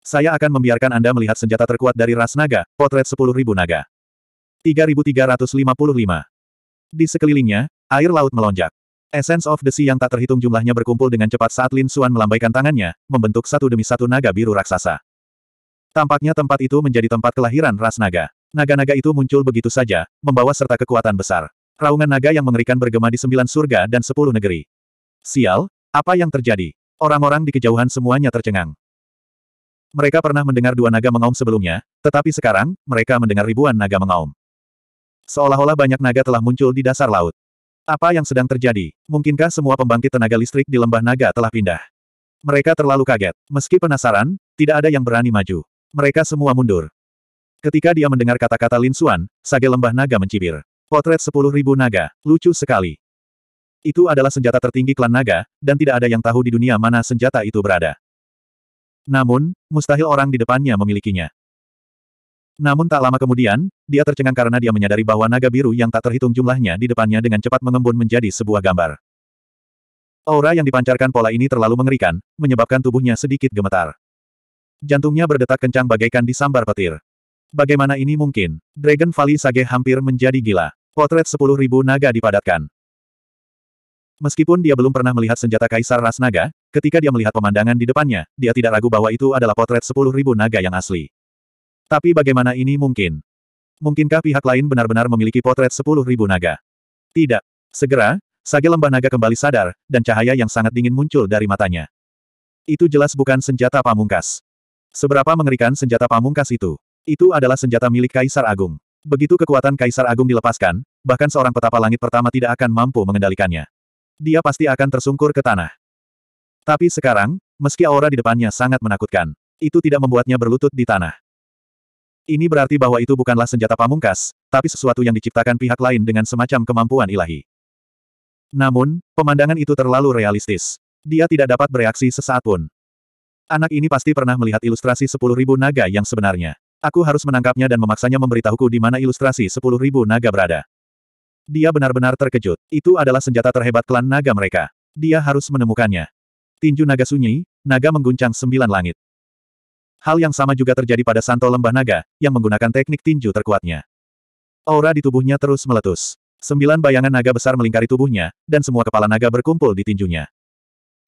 Saya akan membiarkan Anda melihat senjata terkuat dari ras naga, potret 10.000 naga. 3.355. Di sekelilingnya, air laut melonjak. Essence of the Sea yang tak terhitung jumlahnya berkumpul dengan cepat saat Lin Xuan melambaikan tangannya, membentuk satu demi satu naga biru raksasa. Tampaknya tempat itu menjadi tempat kelahiran ras naga. Naga-naga itu muncul begitu saja, membawa serta kekuatan besar. Raungan naga yang mengerikan bergema di sembilan surga dan sepuluh negeri. Sial, apa yang terjadi? Orang-orang di kejauhan semuanya tercengang. Mereka pernah mendengar dua naga mengaum sebelumnya, tetapi sekarang, mereka mendengar ribuan naga mengaum. Seolah-olah banyak naga telah muncul di dasar laut. Apa yang sedang terjadi? Mungkinkah semua pembangkit tenaga listrik di lembah naga telah pindah? Mereka terlalu kaget. Meski penasaran, tidak ada yang berani maju. Mereka semua mundur. Ketika dia mendengar kata-kata Lin Xuan, sage lembah naga mencibir. Potret sepuluh ribu naga, lucu sekali. Itu adalah senjata tertinggi klan naga, dan tidak ada yang tahu di dunia mana senjata itu berada. Namun, mustahil orang di depannya memilikinya. Namun tak lama kemudian, dia tercengang karena dia menyadari bahwa naga biru yang tak terhitung jumlahnya di depannya dengan cepat mengembun menjadi sebuah gambar. Aura yang dipancarkan pola ini terlalu mengerikan, menyebabkan tubuhnya sedikit gemetar. Jantungnya berdetak kencang bagaikan disambar petir. Bagaimana ini mungkin? Dragon Valley Sage hampir menjadi gila. Potret 10.000 naga dipadatkan. Meskipun dia belum pernah melihat senjata Kaisar Ras Naga, ketika dia melihat pemandangan di depannya, dia tidak ragu bahwa itu adalah potret 10.000 naga yang asli. Tapi bagaimana ini mungkin? Mungkinkah pihak lain benar-benar memiliki potret sepuluh ribu naga? Tidak. Segera, sage lembah naga kembali sadar, dan cahaya yang sangat dingin muncul dari matanya. Itu jelas bukan senjata pamungkas. Seberapa mengerikan senjata pamungkas itu? Itu adalah senjata milik Kaisar Agung. Begitu kekuatan Kaisar Agung dilepaskan, bahkan seorang petapa langit pertama tidak akan mampu mengendalikannya. Dia pasti akan tersungkur ke tanah. Tapi sekarang, meski aura di depannya sangat menakutkan, itu tidak membuatnya berlutut di tanah. Ini berarti bahwa itu bukanlah senjata pamungkas, tapi sesuatu yang diciptakan pihak lain dengan semacam kemampuan ilahi. Namun, pemandangan itu terlalu realistis. Dia tidak dapat bereaksi sesaat pun. Anak ini pasti pernah melihat ilustrasi sepuluh ribu naga yang sebenarnya. Aku harus menangkapnya dan memaksanya memberitahuku di mana ilustrasi sepuluh ribu naga berada. Dia benar-benar terkejut. Itu adalah senjata terhebat klan naga mereka. Dia harus menemukannya. Tinju naga sunyi, naga mengguncang sembilan langit. Hal yang sama juga terjadi pada Santo Lembah Naga, yang menggunakan teknik tinju terkuatnya. Aura di tubuhnya terus meletus. Sembilan bayangan naga besar melingkari tubuhnya, dan semua kepala naga berkumpul di tinjunya.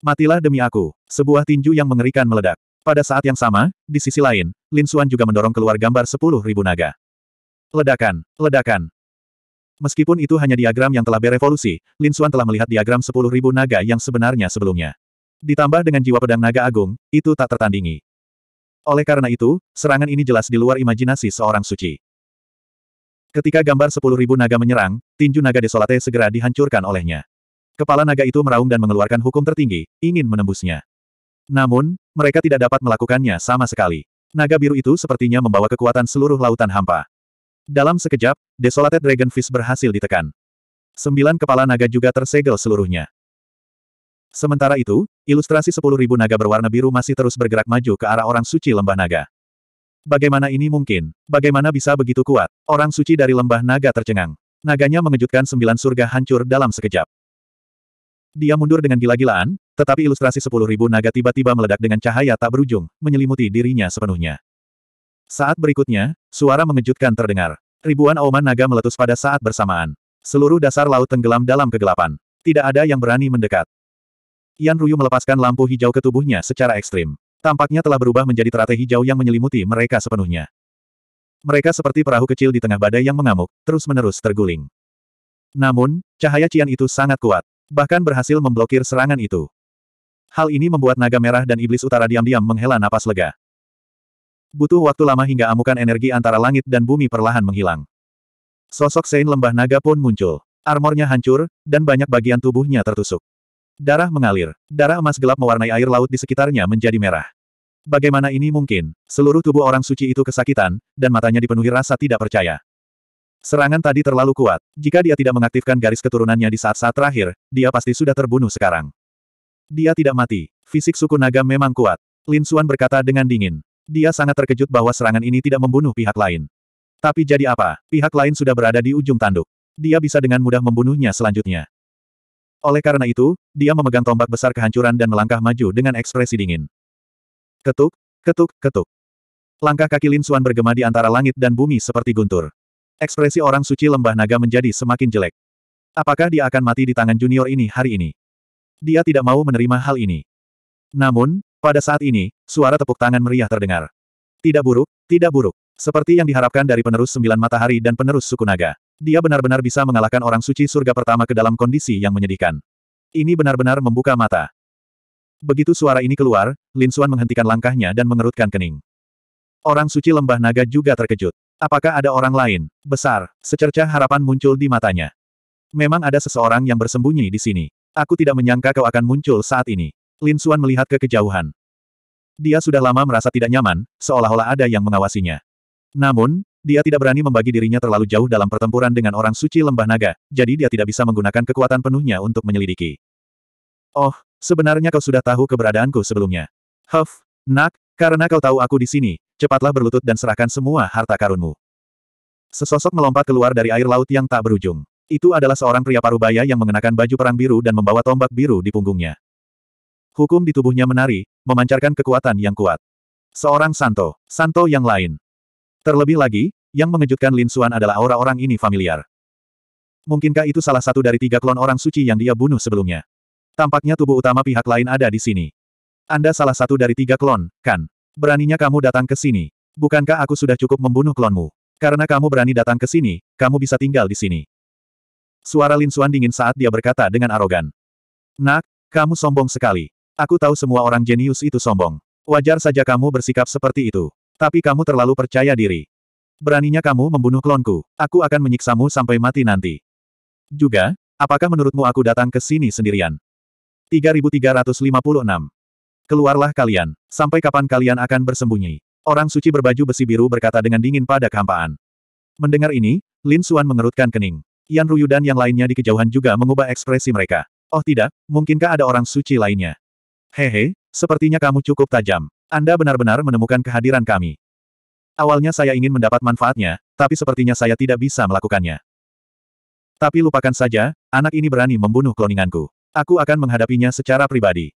Matilah demi aku, sebuah tinju yang mengerikan meledak. Pada saat yang sama, di sisi lain, Lin Suan juga mendorong keluar gambar sepuluh ribu naga. Ledakan, ledakan. Meskipun itu hanya diagram yang telah berevolusi, Lin Suan telah melihat diagram sepuluh ribu naga yang sebenarnya sebelumnya. Ditambah dengan jiwa pedang naga agung, itu tak tertandingi. Oleh karena itu, serangan ini jelas di luar imajinasi seorang suci. Ketika gambar sepuluh ribu naga menyerang, tinju naga desolate segera dihancurkan olehnya. Kepala naga itu meraung dan mengeluarkan hukum tertinggi, ingin menembusnya. Namun, mereka tidak dapat melakukannya sama sekali. Naga biru itu sepertinya membawa kekuatan seluruh lautan hampa. Dalam sekejap, Desolated Dragonfish berhasil ditekan. Sembilan kepala naga juga tersegel seluruhnya. Sementara itu, ilustrasi sepuluh ribu naga berwarna biru masih terus bergerak maju ke arah orang suci lembah naga. Bagaimana ini mungkin? Bagaimana bisa begitu kuat? Orang suci dari lembah naga tercengang. Naganya mengejutkan sembilan surga hancur dalam sekejap. Dia mundur dengan gila-gilaan, tetapi ilustrasi sepuluh ribu naga tiba-tiba meledak dengan cahaya tak berujung, menyelimuti dirinya sepenuhnya. Saat berikutnya, suara mengejutkan terdengar. Ribuan auman naga meletus pada saat bersamaan. Seluruh dasar laut tenggelam dalam kegelapan. Tidak ada yang berani mendekat. Yan Ruyu melepaskan lampu hijau ke tubuhnya secara ekstrim. Tampaknya telah berubah menjadi teratai hijau yang menyelimuti mereka sepenuhnya. Mereka seperti perahu kecil di tengah badai yang mengamuk, terus-menerus terguling. Namun, cahaya Cian itu sangat kuat. Bahkan berhasil memblokir serangan itu. Hal ini membuat naga merah dan iblis utara diam-diam menghela napas lega. Butuh waktu lama hingga amukan energi antara langit dan bumi perlahan menghilang. Sosok Sein lembah naga pun muncul. Armornya hancur, dan banyak bagian tubuhnya tertusuk. Darah mengalir. Darah emas gelap mewarnai air laut di sekitarnya menjadi merah. Bagaimana ini mungkin? Seluruh tubuh orang suci itu kesakitan, dan matanya dipenuhi rasa tidak percaya. Serangan tadi terlalu kuat. Jika dia tidak mengaktifkan garis keturunannya di saat-saat terakhir, dia pasti sudah terbunuh sekarang. Dia tidak mati. Fisik suku naga memang kuat. Lin Suan berkata dengan dingin. Dia sangat terkejut bahwa serangan ini tidak membunuh pihak lain. Tapi jadi apa? Pihak lain sudah berada di ujung tanduk. Dia bisa dengan mudah membunuhnya selanjutnya. Oleh karena itu, dia memegang tombak besar kehancuran dan melangkah maju dengan ekspresi dingin. Ketuk, ketuk, ketuk. Langkah kaki Lin Suan bergema di antara langit dan bumi seperti guntur. Ekspresi orang suci lembah naga menjadi semakin jelek. Apakah dia akan mati di tangan junior ini hari ini? Dia tidak mau menerima hal ini. Namun, pada saat ini, suara tepuk tangan meriah terdengar. Tidak buruk, tidak buruk. Seperti yang diharapkan dari penerus sembilan matahari dan penerus suku naga. Dia benar-benar bisa mengalahkan orang suci surga pertama ke dalam kondisi yang menyedihkan. Ini benar-benar membuka mata. Begitu suara ini keluar, Lin Xuan menghentikan langkahnya dan mengerutkan kening. Orang suci lembah naga juga terkejut. Apakah ada orang lain? Besar, secercah harapan muncul di matanya. Memang ada seseorang yang bersembunyi di sini. Aku tidak menyangka kau akan muncul saat ini. Lin Xuan melihat ke kejauhan. Dia sudah lama merasa tidak nyaman, seolah-olah ada yang mengawasinya. Namun, dia tidak berani membagi dirinya terlalu jauh dalam pertempuran dengan orang suci lembah naga, jadi dia tidak bisa menggunakan kekuatan penuhnya untuk menyelidiki. Oh, sebenarnya kau sudah tahu keberadaanku sebelumnya. Huff, nak, karena kau tahu aku di sini, cepatlah berlutut dan serahkan semua harta karunmu. Sesosok melompat keluar dari air laut yang tak berujung. Itu adalah seorang pria parubaya yang mengenakan baju perang biru dan membawa tombak biru di punggungnya. Hukum di tubuhnya menari, memancarkan kekuatan yang kuat. Seorang Santo, Santo yang lain. Terlebih lagi, yang mengejutkan Lin Xuan adalah aura orang ini familiar. Mungkinkah itu salah satu dari tiga klon orang suci yang dia bunuh sebelumnya? Tampaknya tubuh utama pihak lain ada di sini. Anda salah satu dari tiga klon, kan? Beraninya kamu datang ke sini. Bukankah aku sudah cukup membunuh klonmu? Karena kamu berani datang ke sini, kamu bisa tinggal di sini. Suara Lin Xuan dingin saat dia berkata dengan arogan. Nak, kamu sombong sekali. Aku tahu semua orang jenius itu sombong. Wajar saja kamu bersikap seperti itu. Tapi kamu terlalu percaya diri. Beraninya kamu membunuh klonku. Aku akan menyiksamu sampai mati nanti. Juga, apakah menurutmu aku datang ke sini sendirian? 3356. Keluarlah kalian. Sampai kapan kalian akan bersembunyi? Orang suci berbaju besi biru berkata dengan dingin pada kehampaan. Mendengar ini, Lin Suan mengerutkan kening. Yan Ruyu dan yang lainnya di kejauhan juga mengubah ekspresi mereka. Oh tidak, mungkinkah ada orang suci lainnya? Hehe, sepertinya kamu cukup tajam. Anda benar-benar menemukan kehadiran kami. Awalnya saya ingin mendapat manfaatnya, tapi sepertinya saya tidak bisa melakukannya. Tapi lupakan saja, anak ini berani membunuh kloninganku. Aku akan menghadapinya secara pribadi.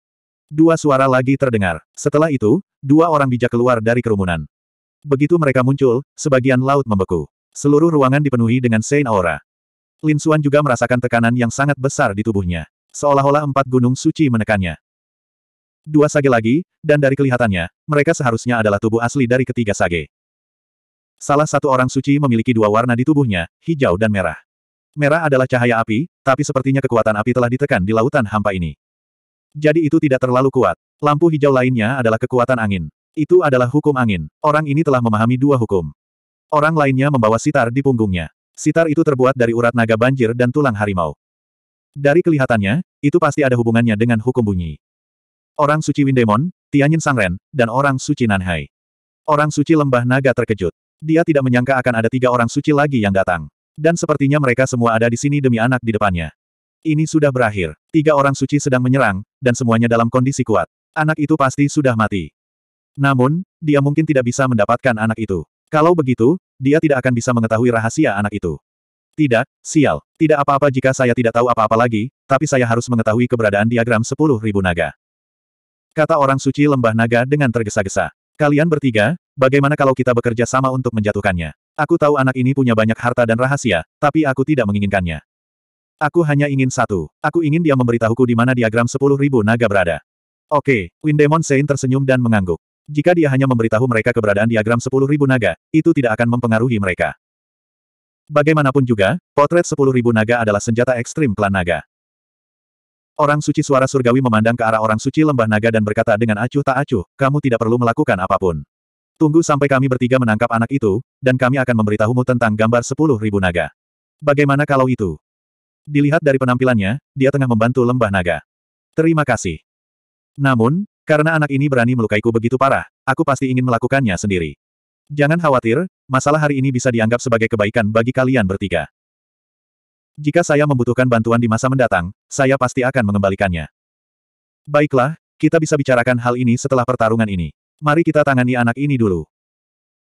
Dua suara lagi terdengar. Setelah itu, dua orang bijak keluar dari kerumunan. Begitu mereka muncul, sebagian laut membeku. Seluruh ruangan dipenuhi dengan Sein Aura. Lin Xuan juga merasakan tekanan yang sangat besar di tubuhnya. Seolah-olah empat gunung suci menekannya. Dua sage lagi, dan dari kelihatannya, mereka seharusnya adalah tubuh asli dari ketiga sage. Salah satu orang suci memiliki dua warna di tubuhnya, hijau dan merah. Merah adalah cahaya api, tapi sepertinya kekuatan api telah ditekan di lautan hampa ini. Jadi itu tidak terlalu kuat. Lampu hijau lainnya adalah kekuatan angin. Itu adalah hukum angin. Orang ini telah memahami dua hukum. Orang lainnya membawa sitar di punggungnya. Sitar itu terbuat dari urat naga banjir dan tulang harimau. Dari kelihatannya, itu pasti ada hubungannya dengan hukum bunyi orang suci Windemon, Tianyin Sangren, dan orang suci Nanhai. Orang suci lembah naga terkejut. Dia tidak menyangka akan ada tiga orang suci lagi yang datang. Dan sepertinya mereka semua ada di sini demi anak di depannya. Ini sudah berakhir. Tiga orang suci sedang menyerang, dan semuanya dalam kondisi kuat. Anak itu pasti sudah mati. Namun, dia mungkin tidak bisa mendapatkan anak itu. Kalau begitu, dia tidak akan bisa mengetahui rahasia anak itu. Tidak, sial. Tidak apa-apa jika saya tidak tahu apa-apa lagi, tapi saya harus mengetahui keberadaan diagram 10.000 naga. Kata orang suci lembah naga dengan tergesa-gesa. Kalian bertiga, bagaimana kalau kita bekerja sama untuk menjatuhkannya? Aku tahu anak ini punya banyak harta dan rahasia, tapi aku tidak menginginkannya. Aku hanya ingin satu. Aku ingin dia memberitahuku di mana diagram sepuluh ribu naga berada. Oke, Windemon Sein tersenyum dan mengangguk. Jika dia hanya memberitahu mereka keberadaan diagram sepuluh ribu naga, itu tidak akan mempengaruhi mereka. Bagaimanapun juga, potret sepuluh ribu naga adalah senjata ekstrim klan naga. Orang suci suara surgawi memandang ke arah orang suci lembah naga dan berkata dengan acuh tak acuh, kamu tidak perlu melakukan apapun. Tunggu sampai kami bertiga menangkap anak itu, dan kami akan memberitahumu tentang gambar sepuluh ribu naga. Bagaimana kalau itu? Dilihat dari penampilannya, dia tengah membantu lembah naga. Terima kasih. Namun, karena anak ini berani melukaiku begitu parah, aku pasti ingin melakukannya sendiri. Jangan khawatir, masalah hari ini bisa dianggap sebagai kebaikan bagi kalian bertiga. Jika saya membutuhkan bantuan di masa mendatang, saya pasti akan mengembalikannya. Baiklah, kita bisa bicarakan hal ini setelah pertarungan ini. Mari kita tangani anak ini dulu.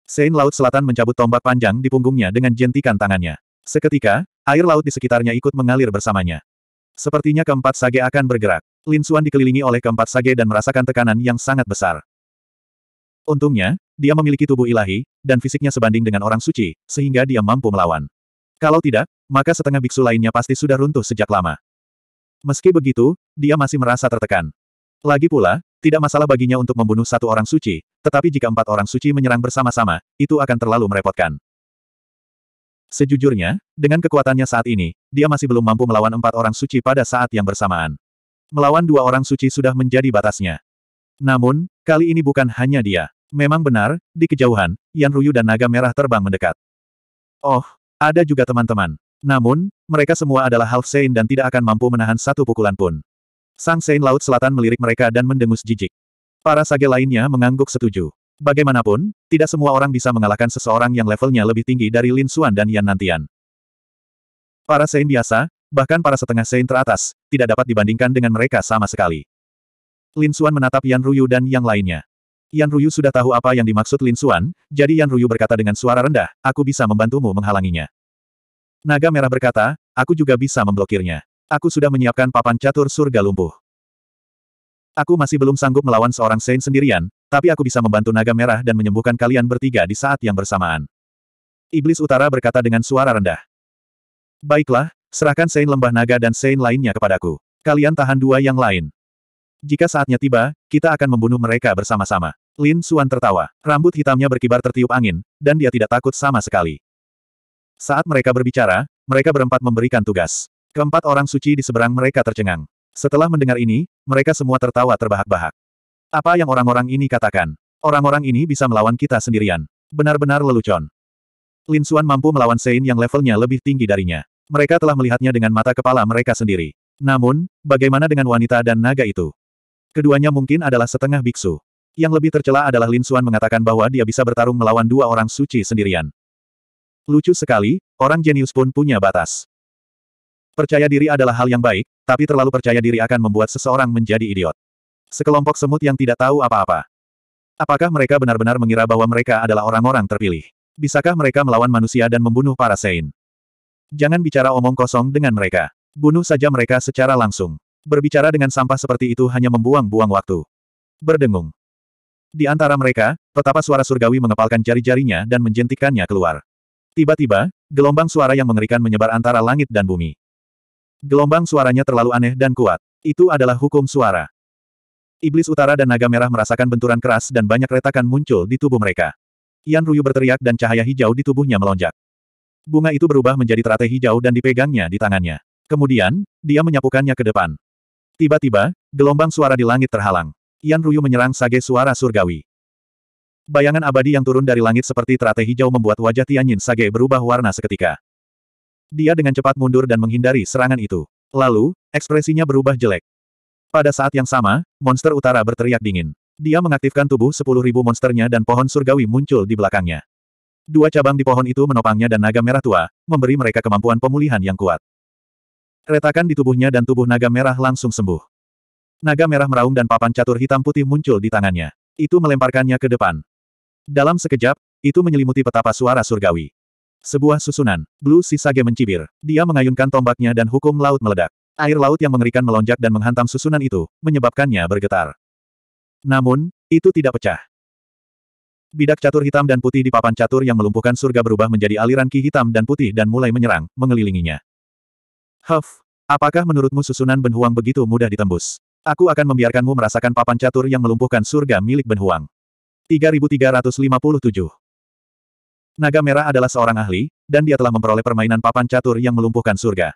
Sein Laut Selatan mencabut tombak panjang di punggungnya dengan jentikan tangannya. Seketika, air laut di sekitarnya ikut mengalir bersamanya. Sepertinya keempat sage akan bergerak. Lin Suan dikelilingi oleh keempat sage dan merasakan tekanan yang sangat besar. Untungnya, dia memiliki tubuh ilahi, dan fisiknya sebanding dengan orang suci, sehingga dia mampu melawan. Kalau tidak, maka setengah biksu lainnya pasti sudah runtuh sejak lama. Meski begitu, dia masih merasa tertekan. Lagi pula, tidak masalah baginya untuk membunuh satu orang suci, tetapi jika empat orang suci menyerang bersama-sama, itu akan terlalu merepotkan. Sejujurnya, dengan kekuatannya saat ini, dia masih belum mampu melawan empat orang suci pada saat yang bersamaan. Melawan dua orang suci sudah menjadi batasnya. Namun, kali ini bukan hanya dia. Memang benar, di kejauhan, Yan Ruyu dan Naga Merah terbang mendekat. Oh, ada juga teman-teman. Namun, mereka semua adalah Half Saint dan tidak akan mampu menahan satu pukulan pun. Sang Saint Laut Selatan melirik mereka dan mendengus jijik. Para sage lainnya mengangguk setuju. Bagaimanapun, tidak semua orang bisa mengalahkan seseorang yang levelnya lebih tinggi dari Lin Xuan dan Yan Nantian. Para Saint biasa, bahkan para setengah Saint teratas, tidak dapat dibandingkan dengan mereka sama sekali. Lin Xuan menatap Yan Ruyu dan yang lainnya. Yan Ruyu sudah tahu apa yang dimaksud Lin Xuan, jadi Yan Ruyu berkata dengan suara rendah, aku bisa membantumu menghalanginya. Naga Merah berkata, aku juga bisa memblokirnya. Aku sudah menyiapkan papan catur surga lumpuh. Aku masih belum sanggup melawan seorang Saint sendirian, tapi aku bisa membantu Naga Merah dan menyembuhkan kalian bertiga di saat yang bersamaan. Iblis Utara berkata dengan suara rendah. Baiklah, serahkan Saint Lembah Naga dan Saint lainnya kepadaku. Kalian tahan dua yang lain. Jika saatnya tiba, kita akan membunuh mereka bersama-sama. Lin Suan tertawa. Rambut hitamnya berkibar tertiup angin, dan dia tidak takut sama sekali. Saat mereka berbicara, mereka berempat memberikan tugas. Keempat orang suci di seberang mereka tercengang. Setelah mendengar ini, mereka semua tertawa terbahak-bahak. Apa yang orang-orang ini katakan? Orang-orang ini bisa melawan kita sendirian. Benar-benar lelucon. Lin Xuan mampu melawan Sein yang levelnya lebih tinggi darinya. Mereka telah melihatnya dengan mata kepala mereka sendiri. Namun, bagaimana dengan wanita dan naga itu? Keduanya mungkin adalah setengah biksu. Yang lebih tercela adalah Lin Xuan mengatakan bahwa dia bisa bertarung melawan dua orang suci sendirian. Lucu sekali, orang jenius pun punya batas. Percaya diri adalah hal yang baik, tapi terlalu percaya diri akan membuat seseorang menjadi idiot. Sekelompok semut yang tidak tahu apa-apa. Apakah mereka benar-benar mengira bahwa mereka adalah orang-orang terpilih? Bisakah mereka melawan manusia dan membunuh para Sein? Jangan bicara omong kosong dengan mereka. Bunuh saja mereka secara langsung. Berbicara dengan sampah seperti itu hanya membuang-buang waktu. Berdengung. Di antara mereka, petapa suara surgawi mengepalkan jari-jarinya dan menjentikannya keluar. Tiba-tiba, gelombang suara yang mengerikan menyebar antara langit dan bumi. Gelombang suaranya terlalu aneh dan kuat. Itu adalah hukum suara. Iblis utara dan naga merah merasakan benturan keras dan banyak retakan muncul di tubuh mereka. Yan Ruyu berteriak dan cahaya hijau di tubuhnya melonjak. Bunga itu berubah menjadi teratai hijau dan dipegangnya di tangannya. Kemudian, dia menyapukannya ke depan. Tiba-tiba, gelombang suara di langit terhalang. Yan Ruyu menyerang sage suara surgawi. Bayangan abadi yang turun dari langit seperti teratai hijau membuat wajah Tianyin Sage berubah warna seketika. Dia dengan cepat mundur dan menghindari serangan itu. Lalu, ekspresinya berubah jelek. Pada saat yang sama, monster utara berteriak dingin. Dia mengaktifkan tubuh sepuluh ribu monsternya dan pohon surgawi muncul di belakangnya. Dua cabang di pohon itu menopangnya dan naga merah tua, memberi mereka kemampuan pemulihan yang kuat. Retakan di tubuhnya dan tubuh naga merah langsung sembuh. Naga merah meraung dan papan catur hitam putih muncul di tangannya. Itu melemparkannya ke depan. Dalam sekejap, itu menyelimuti petapa suara surgawi. Sebuah susunan, Blue Sisage mencibir. Dia mengayunkan tombaknya dan hukum laut meledak. Air laut yang mengerikan melonjak dan menghantam susunan itu, menyebabkannya bergetar. Namun, itu tidak pecah. Bidak catur hitam dan putih di papan catur yang melumpuhkan surga berubah menjadi aliran ki hitam dan putih dan mulai menyerang, mengelilinginya. Huff, apakah menurutmu susunan benhuang begitu mudah ditembus? Aku akan membiarkanmu merasakan papan catur yang melumpuhkan surga milik benhuang. 3357. Naga Merah adalah seorang ahli, dan dia telah memperoleh permainan papan catur yang melumpuhkan surga.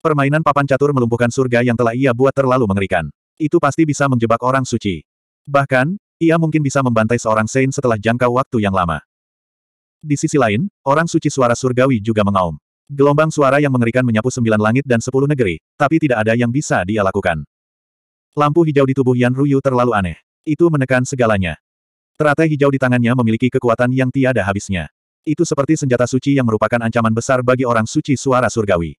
Permainan papan catur melumpuhkan surga yang telah ia buat terlalu mengerikan. Itu pasti bisa menjebak orang suci. Bahkan, ia mungkin bisa membantai seorang Saint setelah jangka waktu yang lama. Di sisi lain, orang suci suara surgawi juga mengaum. Gelombang suara yang mengerikan menyapu sembilan langit dan sepuluh negeri, tapi tidak ada yang bisa dia lakukan. Lampu hijau di tubuh Yan Ruyu terlalu aneh. Itu menekan segalanya. Teratai hijau di tangannya memiliki kekuatan yang tiada habisnya. Itu seperti senjata suci yang merupakan ancaman besar bagi orang suci suara surgawi.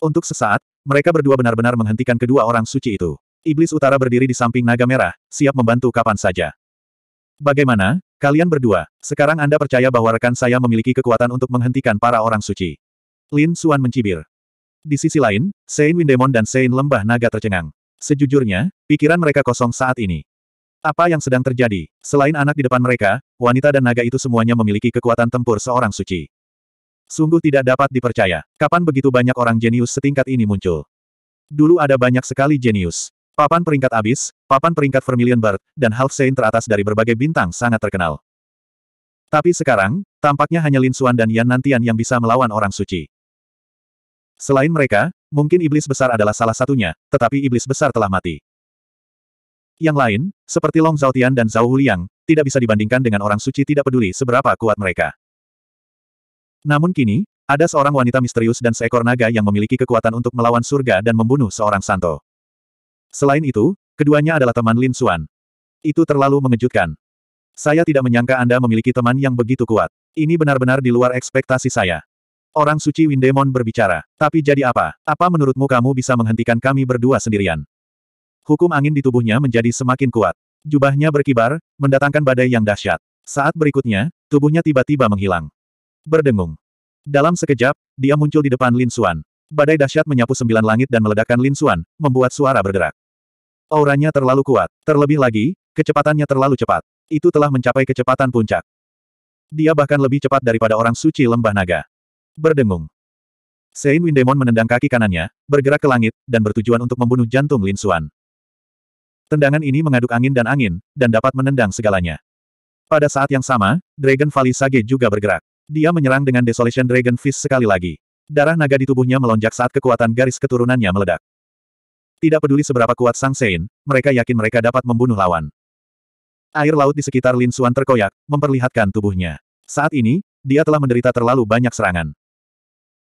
Untuk sesaat, mereka berdua benar-benar menghentikan kedua orang suci itu. Iblis utara berdiri di samping naga merah, siap membantu kapan saja. Bagaimana, kalian berdua, sekarang Anda percaya bahwa rekan saya memiliki kekuatan untuk menghentikan para orang suci. Lin Suan mencibir. Di sisi lain, Sein Windemon dan Sein Lembah Naga tercengang. Sejujurnya, pikiran mereka kosong saat ini. Apa yang sedang terjadi? Selain anak di depan mereka, wanita dan naga itu semuanya memiliki kekuatan tempur seorang suci. Sungguh tidak dapat dipercaya. Kapan begitu banyak orang jenius setingkat ini muncul? Dulu ada banyak sekali jenius. Papan peringkat abis, papan peringkat Vermilion Bird, dan Half Saint teratas dari berbagai bintang sangat terkenal. Tapi sekarang, tampaknya hanya Lin Suan dan Yan Nantian yang bisa melawan orang suci. Selain mereka, mungkin iblis besar adalah salah satunya, tetapi iblis besar telah mati. Yang lain, seperti Long Zhaotian dan Zhao Huliang, tidak bisa dibandingkan dengan orang suci tidak peduli seberapa kuat mereka. Namun kini, ada seorang wanita misterius dan seekor naga yang memiliki kekuatan untuk melawan surga dan membunuh seorang santo. Selain itu, keduanya adalah teman Lin Xuan. Itu terlalu mengejutkan. Saya tidak menyangka Anda memiliki teman yang begitu kuat. Ini benar-benar di luar ekspektasi saya. Orang suci Windemon berbicara. Tapi jadi apa? Apa menurutmu kamu bisa menghentikan kami berdua sendirian? Hukum angin di tubuhnya menjadi semakin kuat. Jubahnya berkibar, mendatangkan badai yang dahsyat. Saat berikutnya, tubuhnya tiba-tiba menghilang. Berdengung. Dalam sekejap, dia muncul di depan Lin Xuan. Badai dahsyat menyapu sembilan langit dan meledakkan Lin Xuan, membuat suara bergerak. Auranya terlalu kuat. Terlebih lagi, kecepatannya terlalu cepat. Itu telah mencapai kecepatan puncak. Dia bahkan lebih cepat daripada orang suci lembah naga. Berdengung. Sein Windemon menendang kaki kanannya, bergerak ke langit, dan bertujuan untuk membunuh jantung Lin Xuan. Tendangan ini mengaduk angin dan angin, dan dapat menendang segalanya. Pada saat yang sama, Dragon Valley Sage juga bergerak. Dia menyerang dengan Desolation Dragon Fist sekali lagi. Darah naga di tubuhnya melonjak saat kekuatan garis keturunannya meledak. Tidak peduli seberapa kuat Sang Sein, mereka yakin mereka dapat membunuh lawan. Air laut di sekitar Lin Suan terkoyak, memperlihatkan tubuhnya. Saat ini, dia telah menderita terlalu banyak serangan.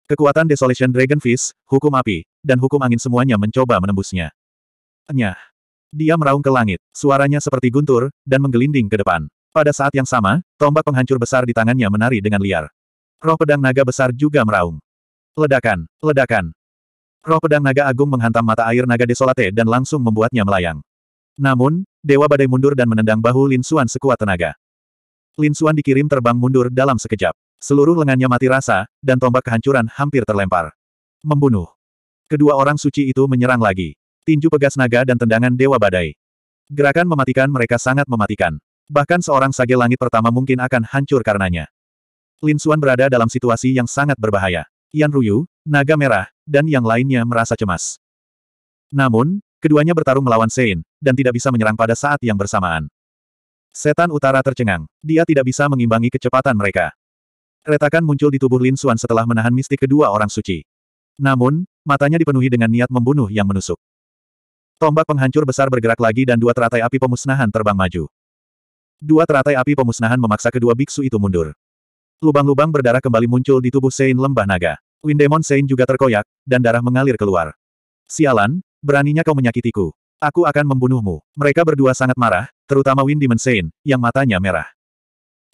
Kekuatan Desolation Dragon Fist, hukum api, dan hukum angin semuanya mencoba menembusnya. Enyah. Dia meraung ke langit, suaranya seperti guntur, dan menggelinding ke depan. Pada saat yang sama, tombak penghancur besar di tangannya menari dengan liar. Roh pedang naga besar juga meraung. Ledakan, ledakan. Roh pedang naga agung menghantam mata air naga desolate dan langsung membuatnya melayang. Namun, Dewa Badai mundur dan menendang bahu Lin Suan sekuat tenaga. Lin Suan dikirim terbang mundur dalam sekejap. Seluruh lengannya mati rasa, dan tombak kehancuran hampir terlempar. Membunuh. Kedua orang suci itu menyerang lagi tinju pegas naga dan tendangan Dewa Badai. Gerakan mematikan mereka sangat mematikan. Bahkan seorang sage langit pertama mungkin akan hancur karenanya. Lin Xuan berada dalam situasi yang sangat berbahaya. Yan Ruyu, Naga Merah, dan yang lainnya merasa cemas. Namun, keduanya bertarung melawan Sein, dan tidak bisa menyerang pada saat yang bersamaan. Setan utara tercengang. Dia tidak bisa mengimbangi kecepatan mereka. Retakan muncul di tubuh Lin Xuan setelah menahan mistik kedua orang suci. Namun, matanya dipenuhi dengan niat membunuh yang menusuk. Tombak penghancur besar bergerak lagi dan dua teratai api pemusnahan terbang maju. Dua teratai api pemusnahan memaksa kedua biksu itu mundur. Lubang-lubang berdarah kembali muncul di tubuh Sein lembah naga. Windemon Sein juga terkoyak, dan darah mengalir keluar. Sialan, beraninya kau menyakitiku. Aku akan membunuhmu. Mereka berdua sangat marah, terutama Windemon Sein, yang matanya merah.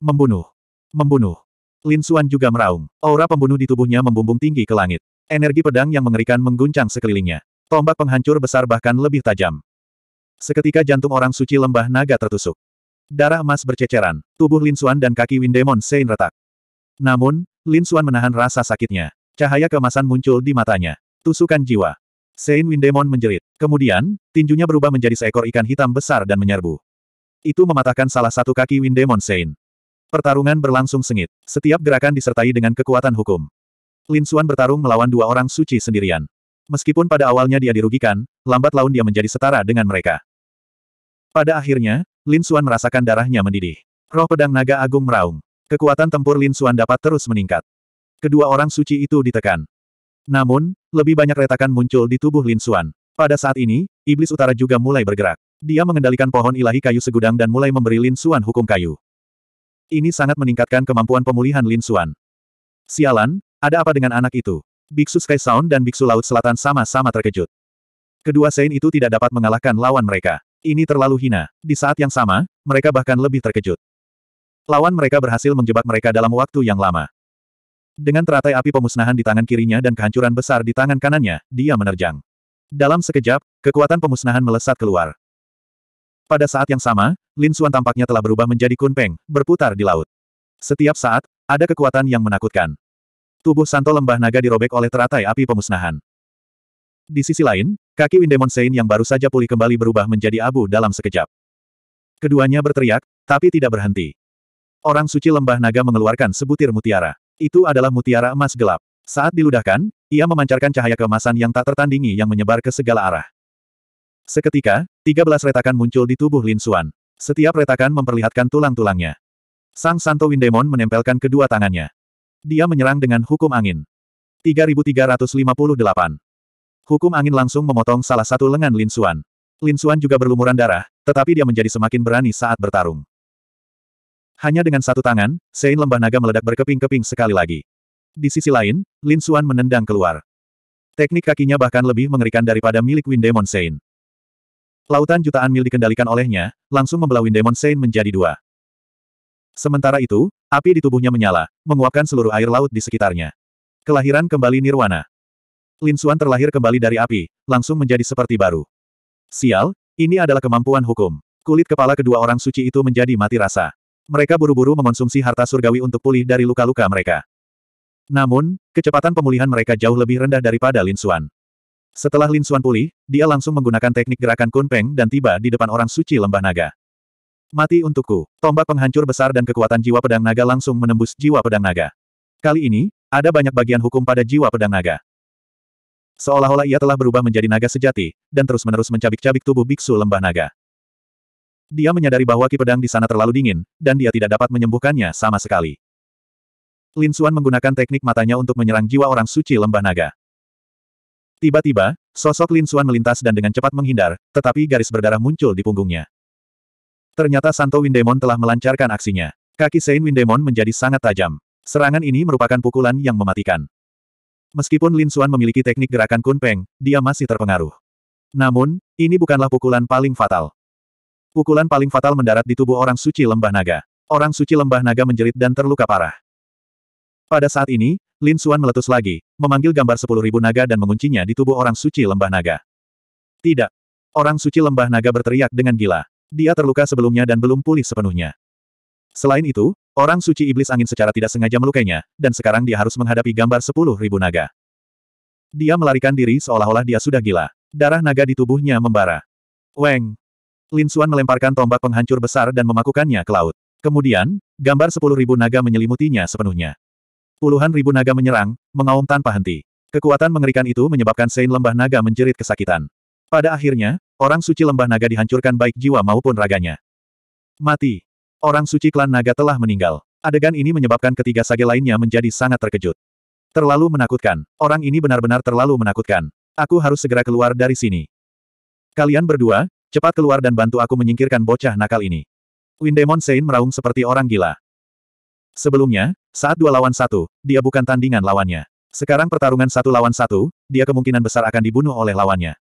Membunuh. Membunuh. Lin Suan juga meraung. Aura pembunuh di tubuhnya membumbung tinggi ke langit. Energi pedang yang mengerikan mengguncang sekelilingnya. Tombak penghancur besar bahkan lebih tajam. Seketika jantung orang suci lembah naga tertusuk. Darah emas berceceran, tubuh Lin Xuan dan kaki Windemon Sein retak. Namun, Lin Xuan menahan rasa sakitnya. Cahaya kemasan muncul di matanya. Tusukan jiwa. Sein Windemon menjerit. Kemudian, tinjunya berubah menjadi seekor ikan hitam besar dan menyerbu. Itu mematahkan salah satu kaki Windemon Sein. Pertarungan berlangsung sengit. Setiap gerakan disertai dengan kekuatan hukum. Lin Xuan bertarung melawan dua orang suci sendirian. Meskipun pada awalnya dia dirugikan, lambat laun dia menjadi setara dengan mereka. Pada akhirnya, Lin Xuan merasakan darahnya mendidih. Roh pedang naga agung meraung. Kekuatan tempur Lin Xuan dapat terus meningkat. Kedua orang suci itu ditekan. Namun, lebih banyak retakan muncul di tubuh Lin Xuan. Pada saat ini, Iblis Utara juga mulai bergerak. Dia mengendalikan pohon ilahi kayu segudang dan mulai memberi Lin Xuan hukum kayu. Ini sangat meningkatkan kemampuan pemulihan Lin Xuan. Sialan, ada apa dengan anak itu? Biksu Sky Sound dan Biksu Laut Selatan sama-sama terkejut. Kedua Sein itu tidak dapat mengalahkan lawan mereka. Ini terlalu hina. Di saat yang sama, mereka bahkan lebih terkejut. Lawan mereka berhasil menjebak mereka dalam waktu yang lama. Dengan teratai api pemusnahan di tangan kirinya dan kehancuran besar di tangan kanannya, dia menerjang. Dalam sekejap, kekuatan pemusnahan melesat keluar. Pada saat yang sama, Lin Xuan tampaknya telah berubah menjadi kunpeng, berputar di laut. Setiap saat, ada kekuatan yang menakutkan. Tubuh Santo Lembah Naga dirobek oleh teratai api pemusnahan. Di sisi lain, kaki Windemon Sein yang baru saja pulih kembali berubah menjadi abu dalam sekejap. Keduanya berteriak, tapi tidak berhenti. Orang suci Lembah Naga mengeluarkan sebutir mutiara. Itu adalah mutiara emas gelap. Saat diludahkan, ia memancarkan cahaya keemasan yang tak tertandingi yang menyebar ke segala arah. Seketika, 13 retakan muncul di tubuh Lin Xuan. Setiap retakan memperlihatkan tulang-tulangnya. Sang Santo Windemon menempelkan kedua tangannya. Dia menyerang dengan hukum angin. 3358. Hukum angin langsung memotong salah satu lengan Lin Xuan. Lin Xuan juga berlumuran darah, tetapi dia menjadi semakin berani saat bertarung. Hanya dengan satu tangan, Sein lembah naga meledak berkeping-keping sekali lagi. Di sisi lain, Lin Xuan menendang keluar. Teknik kakinya bahkan lebih mengerikan daripada milik Wind Demon Sein. Lautan jutaan mil dikendalikan olehnya, langsung membelah Wind Demon Sein menjadi dua. Sementara itu, api di tubuhnya menyala, menguapkan seluruh air laut di sekitarnya. Kelahiran kembali Nirwana. Lin Xuan terlahir kembali dari api, langsung menjadi seperti baru. Sial, ini adalah kemampuan hukum. Kulit kepala kedua orang suci itu menjadi mati rasa. Mereka buru-buru mengonsumsi harta surgawi untuk pulih dari luka-luka mereka. Namun, kecepatan pemulihan mereka jauh lebih rendah daripada Lin Xuan. Setelah Lin Xuan pulih, dia langsung menggunakan teknik gerakan kunpeng dan tiba di depan orang suci lembah naga. Mati untukku. Tombak penghancur besar dan kekuatan jiwa pedang naga langsung menembus jiwa pedang naga. Kali ini, ada banyak bagian hukum pada jiwa pedang naga. Seolah-olah ia telah berubah menjadi naga sejati, dan terus-menerus mencabik-cabik tubuh biksu lembah naga. Dia menyadari bahwa ki pedang di sana terlalu dingin, dan dia tidak dapat menyembuhkannya sama sekali. Lin Xuan menggunakan teknik matanya untuk menyerang jiwa orang suci lembah naga. Tiba-tiba, sosok Lin Xuan melintas dan dengan cepat menghindar, tetapi garis berdarah muncul di punggungnya. Ternyata Santo Windemon telah melancarkan aksinya. Kaki Saint Windemon menjadi sangat tajam. Serangan ini merupakan pukulan yang mematikan. Meskipun Lin Xuan memiliki teknik gerakan kunpeng, dia masih terpengaruh. Namun, ini bukanlah pukulan paling fatal. Pukulan paling fatal mendarat di tubuh orang suci lembah naga. Orang suci lembah naga menjerit dan terluka parah. Pada saat ini, Lin Xuan meletus lagi, memanggil gambar sepuluh ribu naga dan menguncinya di tubuh orang suci lembah naga. Tidak. Orang suci lembah naga berteriak dengan gila. Dia terluka sebelumnya dan belum pulih sepenuhnya. Selain itu, orang suci iblis angin secara tidak sengaja melukainya, dan sekarang dia harus menghadapi gambar sepuluh ribu naga. Dia melarikan diri seolah-olah dia sudah gila. Darah naga di tubuhnya membara. Weng! Lin Xuan melemparkan tombak penghancur besar dan memakukannya ke laut. Kemudian, gambar sepuluh ribu naga menyelimutinya sepenuhnya. Puluhan ribu naga menyerang, mengaum tanpa henti. Kekuatan mengerikan itu menyebabkan Sein lembah naga menjerit kesakitan. Pada akhirnya, Orang suci lembah naga dihancurkan baik jiwa maupun raganya. Mati. Orang suci klan naga telah meninggal. Adegan ini menyebabkan ketiga sage lainnya menjadi sangat terkejut. Terlalu menakutkan. Orang ini benar-benar terlalu menakutkan. Aku harus segera keluar dari sini. Kalian berdua, cepat keluar dan bantu aku menyingkirkan bocah nakal ini. Windemon Sein meraung seperti orang gila. Sebelumnya, saat dua lawan satu, dia bukan tandingan lawannya. Sekarang pertarungan satu lawan satu, dia kemungkinan besar akan dibunuh oleh lawannya.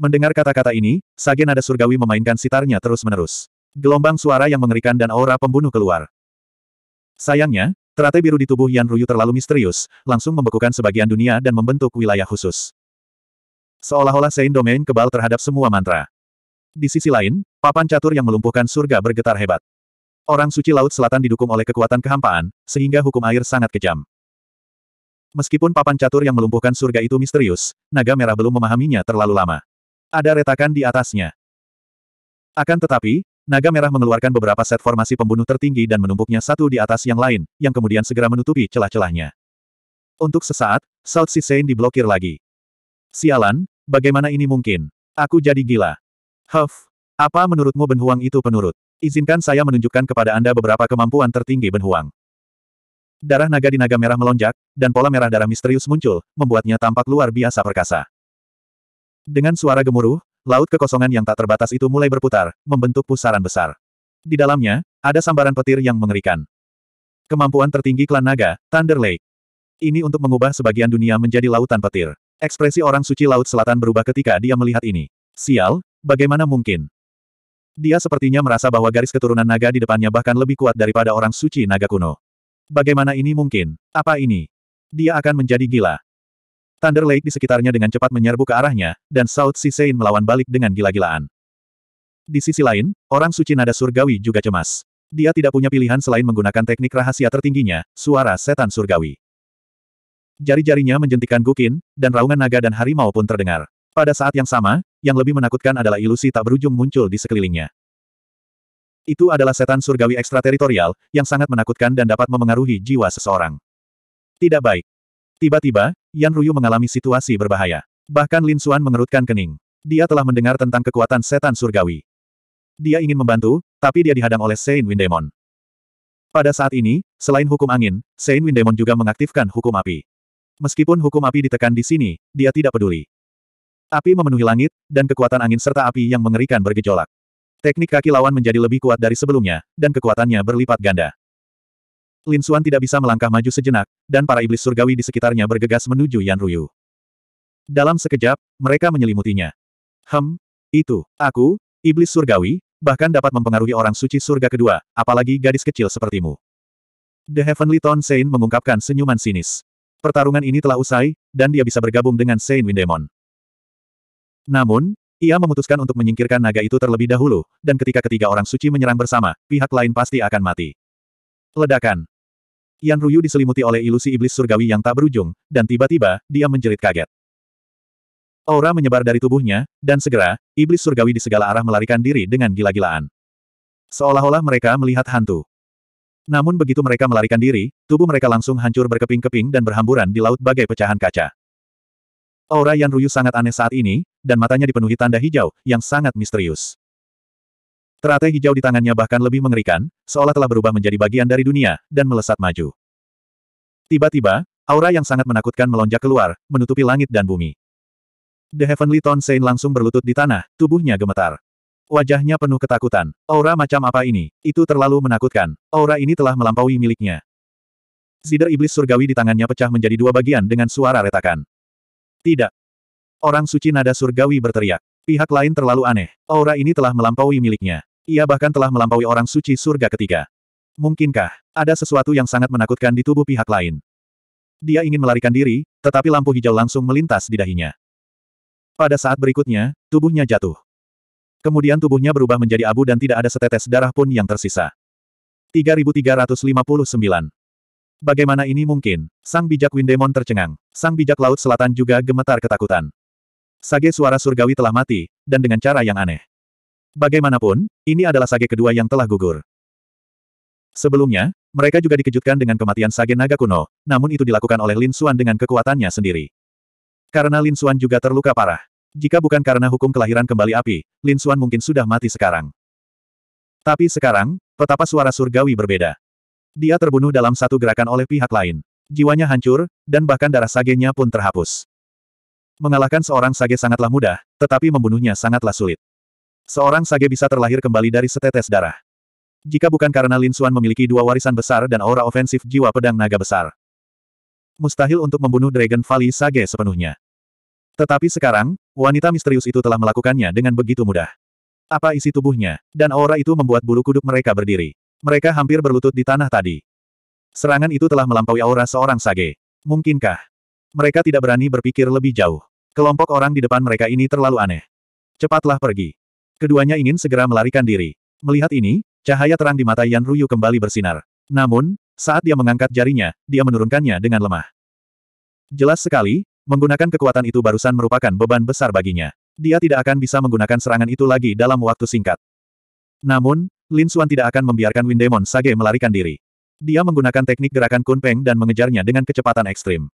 Mendengar kata-kata ini, Sagen ada surgawi memainkan sitarnya terus-menerus. Gelombang suara yang mengerikan dan aura pembunuh keluar. Sayangnya, teratai biru di tubuh Yan Ruyu terlalu misterius, langsung membekukan sebagian dunia dan membentuk wilayah khusus. Seolah-olah Sein Domain kebal terhadap semua mantra. Di sisi lain, papan catur yang melumpuhkan surga bergetar hebat. Orang suci Laut Selatan didukung oleh kekuatan kehampaan, sehingga hukum air sangat kejam. Meskipun papan catur yang melumpuhkan surga itu misterius, naga merah belum memahaminya terlalu lama. Ada retakan di atasnya. Akan tetapi, naga merah mengeluarkan beberapa set formasi pembunuh tertinggi dan menumpuknya satu di atas yang lain, yang kemudian segera menutupi celah-celahnya. Untuk sesaat, South Sisein diblokir lagi. Sialan, bagaimana ini mungkin? Aku jadi gila. Huff, apa menurutmu Benhuang itu penurut? Izinkan saya menunjukkan kepada Anda beberapa kemampuan tertinggi Benhuang. Darah naga di naga merah melonjak, dan pola merah darah misterius muncul, membuatnya tampak luar biasa perkasa. Dengan suara gemuruh, laut kekosongan yang tak terbatas itu mulai berputar, membentuk pusaran besar. Di dalamnya, ada sambaran petir yang mengerikan. Kemampuan tertinggi klan naga, Thunder Lake. Ini untuk mengubah sebagian dunia menjadi lautan petir. Ekspresi orang suci Laut Selatan berubah ketika dia melihat ini. Sial, bagaimana mungkin? Dia sepertinya merasa bahwa garis keturunan naga di depannya bahkan lebih kuat daripada orang suci naga kuno. Bagaimana ini mungkin? Apa ini? Dia akan menjadi gila. Thunder Lake di sekitarnya dengan cepat menyerbu ke arahnya, dan South Sisein melawan balik dengan gila-gilaan. Di sisi lain, orang suci nada surgawi juga cemas. Dia tidak punya pilihan selain menggunakan teknik rahasia tertingginya, suara setan surgawi. Jari-jarinya menjentikan gukin, dan raungan naga dan harimau pun terdengar. Pada saat yang sama, yang lebih menakutkan adalah ilusi tak berujung muncul di sekelilingnya. Itu adalah setan surgawi ekstrateritorial, yang sangat menakutkan dan dapat memengaruhi jiwa seseorang. Tidak baik. Tiba-tiba, Yan Ruyu mengalami situasi berbahaya. Bahkan Lin Xuan mengerutkan kening. Dia telah mendengar tentang kekuatan setan surgawi. Dia ingin membantu, tapi dia dihadang oleh Sein Windemon. Pada saat ini, selain hukum angin, Sein Windemon juga mengaktifkan hukum api. Meskipun hukum api ditekan di sini, dia tidak peduli. Api memenuhi langit, dan kekuatan angin serta api yang mengerikan bergejolak. Teknik kaki lawan menjadi lebih kuat dari sebelumnya, dan kekuatannya berlipat ganda. Lin Suan tidak bisa melangkah maju sejenak, dan para iblis surgawi di sekitarnya bergegas menuju Yan Ruyu. Dalam sekejap, mereka menyelimutinya. Hem, itu, aku, iblis surgawi, bahkan dapat mempengaruhi orang suci surga kedua, apalagi gadis kecil sepertimu. The Heavenly Tone Sein mengungkapkan senyuman sinis. Pertarungan ini telah usai, dan dia bisa bergabung dengan Sein Windemon. Namun, ia memutuskan untuk menyingkirkan naga itu terlebih dahulu, dan ketika ketiga orang suci menyerang bersama, pihak lain pasti akan mati. Ledakan. Yan Ruyu diselimuti oleh ilusi iblis surgawi yang tak berujung, dan tiba-tiba, dia menjerit kaget. Aura menyebar dari tubuhnya, dan segera, iblis surgawi di segala arah melarikan diri dengan gila-gilaan. Seolah-olah mereka melihat hantu. Namun begitu mereka melarikan diri, tubuh mereka langsung hancur berkeping-keping dan berhamburan di laut bagai pecahan kaca. Aura Yan Ruyu sangat aneh saat ini, dan matanya dipenuhi tanda hijau, yang sangat misterius. Teratai hijau di tangannya bahkan lebih mengerikan, seolah telah berubah menjadi bagian dari dunia, dan melesat maju. Tiba-tiba, aura yang sangat menakutkan melonjak keluar, menutupi langit dan bumi. The Heavenly Tonsain langsung berlutut di tanah, tubuhnya gemetar. Wajahnya penuh ketakutan. Aura macam apa ini? Itu terlalu menakutkan. Aura ini telah melampaui miliknya. Zider iblis surgawi di tangannya pecah menjadi dua bagian dengan suara retakan. Tidak. Orang suci nada surgawi berteriak. Pihak lain terlalu aneh. Aura ini telah melampaui miliknya. Ia bahkan telah melampaui orang suci surga ketiga. Mungkinkah, ada sesuatu yang sangat menakutkan di tubuh pihak lain? Dia ingin melarikan diri, tetapi lampu hijau langsung melintas di dahinya. Pada saat berikutnya, tubuhnya jatuh. Kemudian tubuhnya berubah menjadi abu dan tidak ada setetes darah pun yang tersisa. 3359. Bagaimana ini mungkin? Sang bijak Windemon tercengang. Sang bijak Laut Selatan juga gemetar ketakutan. Sage suara surgawi telah mati, dan dengan cara yang aneh. Bagaimanapun, ini adalah sage kedua yang telah gugur. Sebelumnya, mereka juga dikejutkan dengan kematian sage naga kuno, namun itu dilakukan oleh Lin Xuan dengan kekuatannya sendiri. Karena Lin Xuan juga terluka parah. Jika bukan karena hukum kelahiran kembali api, Lin Xuan mungkin sudah mati sekarang. Tapi sekarang, petapa suara surgawi berbeda. Dia terbunuh dalam satu gerakan oleh pihak lain. Jiwanya hancur, dan bahkan darah sagenya pun terhapus. Mengalahkan seorang sage sangatlah mudah, tetapi membunuhnya sangatlah sulit. Seorang sage bisa terlahir kembali dari setetes darah. Jika bukan karena Lin Xuan memiliki dua warisan besar dan aura ofensif jiwa pedang naga besar. Mustahil untuk membunuh Dragon Valley Sage sepenuhnya. Tetapi sekarang, wanita misterius itu telah melakukannya dengan begitu mudah. Apa isi tubuhnya, dan aura itu membuat bulu kuduk mereka berdiri. Mereka hampir berlutut di tanah tadi. Serangan itu telah melampaui aura seorang sage. Mungkinkah? Mereka tidak berani berpikir lebih jauh. Kelompok orang di depan mereka ini terlalu aneh. Cepatlah pergi. Keduanya ingin segera melarikan diri. Melihat ini, cahaya terang di mata Yan Ruyu kembali bersinar. Namun, saat dia mengangkat jarinya, dia menurunkannya dengan lemah. Jelas sekali, menggunakan kekuatan itu barusan merupakan beban besar baginya. Dia tidak akan bisa menggunakan serangan itu lagi dalam waktu singkat. Namun, Lin Xuan tidak akan membiarkan Windemon Sage melarikan diri. Dia menggunakan teknik gerakan Kunpeng dan mengejarnya dengan kecepatan ekstrim.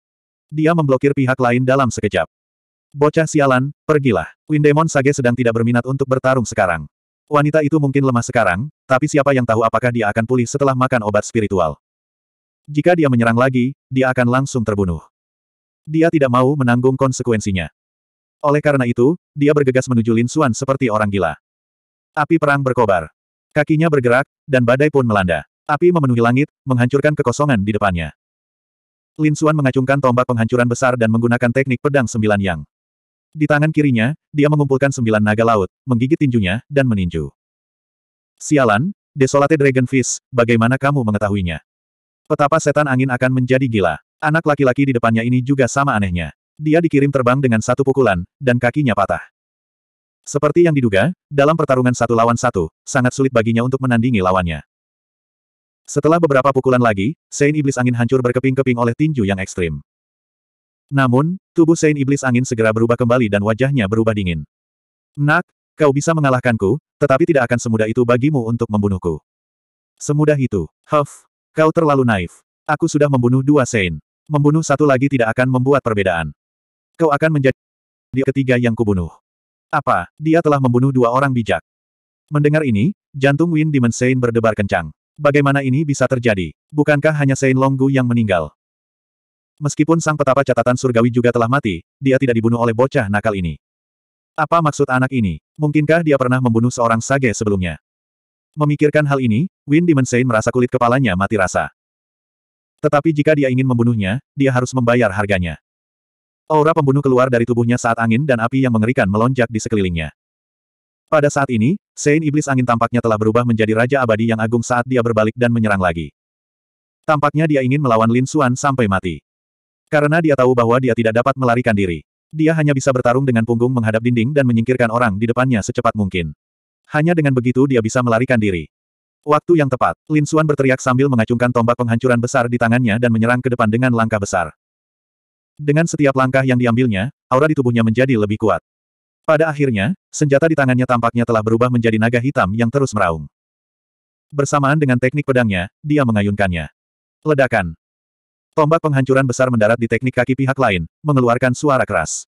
Dia memblokir pihak lain dalam sekejap. Bocah sialan, pergilah. Windemon Sage sedang tidak berminat untuk bertarung sekarang. Wanita itu mungkin lemah sekarang, tapi siapa yang tahu apakah dia akan pulih setelah makan obat spiritual. Jika dia menyerang lagi, dia akan langsung terbunuh. Dia tidak mau menanggung konsekuensinya. Oleh karena itu, dia bergegas menuju Lin Xuan seperti orang gila. Api perang berkobar. Kakinya bergerak, dan badai pun melanda. Api memenuhi langit, menghancurkan kekosongan di depannya. Lin Xuan mengacungkan tombak penghancuran besar dan menggunakan teknik pedang sembilan yang. Di tangan kirinya, dia mengumpulkan sembilan naga laut, menggigit tinjunya, dan meninju. Sialan, Desolate Dragon Dragonfish, bagaimana kamu mengetahuinya? Petapa setan angin akan menjadi gila. Anak laki-laki di depannya ini juga sama anehnya. Dia dikirim terbang dengan satu pukulan, dan kakinya patah. Seperti yang diduga, dalam pertarungan satu lawan satu, sangat sulit baginya untuk menandingi lawannya. Setelah beberapa pukulan lagi, Sein Iblis Angin hancur berkeping-keping oleh tinju yang ekstrim. Namun, tubuh Sein Iblis Angin segera berubah kembali dan wajahnya berubah dingin. Nak, kau bisa mengalahkanku, tetapi tidak akan semudah itu bagimu untuk membunuhku. Semudah itu, Huff, kau terlalu naif. Aku sudah membunuh dua Sein. Membunuh satu lagi tidak akan membuat perbedaan. Kau akan menjadi ketiga yang kubunuh. Apa, dia telah membunuh dua orang bijak. Mendengar ini, jantung Win Demon Sein berdebar kencang. Bagaimana ini bisa terjadi? Bukankah hanya Sein Longgu yang meninggal? Meskipun sang petapa catatan surgawi juga telah mati, dia tidak dibunuh oleh bocah nakal ini. Apa maksud anak ini? Mungkinkah dia pernah membunuh seorang sage sebelumnya? Memikirkan hal ini, Win Dimensein merasa kulit kepalanya mati rasa. Tetapi jika dia ingin membunuhnya, dia harus membayar harganya. Aura pembunuh keluar dari tubuhnya saat angin dan api yang mengerikan melonjak di sekelilingnya. Pada saat ini, Sein Iblis Angin tampaknya telah berubah menjadi Raja Abadi yang agung saat dia berbalik dan menyerang lagi. Tampaknya dia ingin melawan Lin Xuan sampai mati. Karena dia tahu bahwa dia tidak dapat melarikan diri. Dia hanya bisa bertarung dengan punggung menghadap dinding dan menyingkirkan orang di depannya secepat mungkin. Hanya dengan begitu dia bisa melarikan diri. Waktu yang tepat, Lin Xuan berteriak sambil mengacungkan tombak penghancuran besar di tangannya dan menyerang ke depan dengan langkah besar. Dengan setiap langkah yang diambilnya, aura di tubuhnya menjadi lebih kuat. Pada akhirnya, senjata di tangannya tampaknya telah berubah menjadi naga hitam yang terus meraung. Bersamaan dengan teknik pedangnya, dia mengayunkannya. Ledakan. Tombak penghancuran besar mendarat di teknik kaki pihak lain, mengeluarkan suara keras.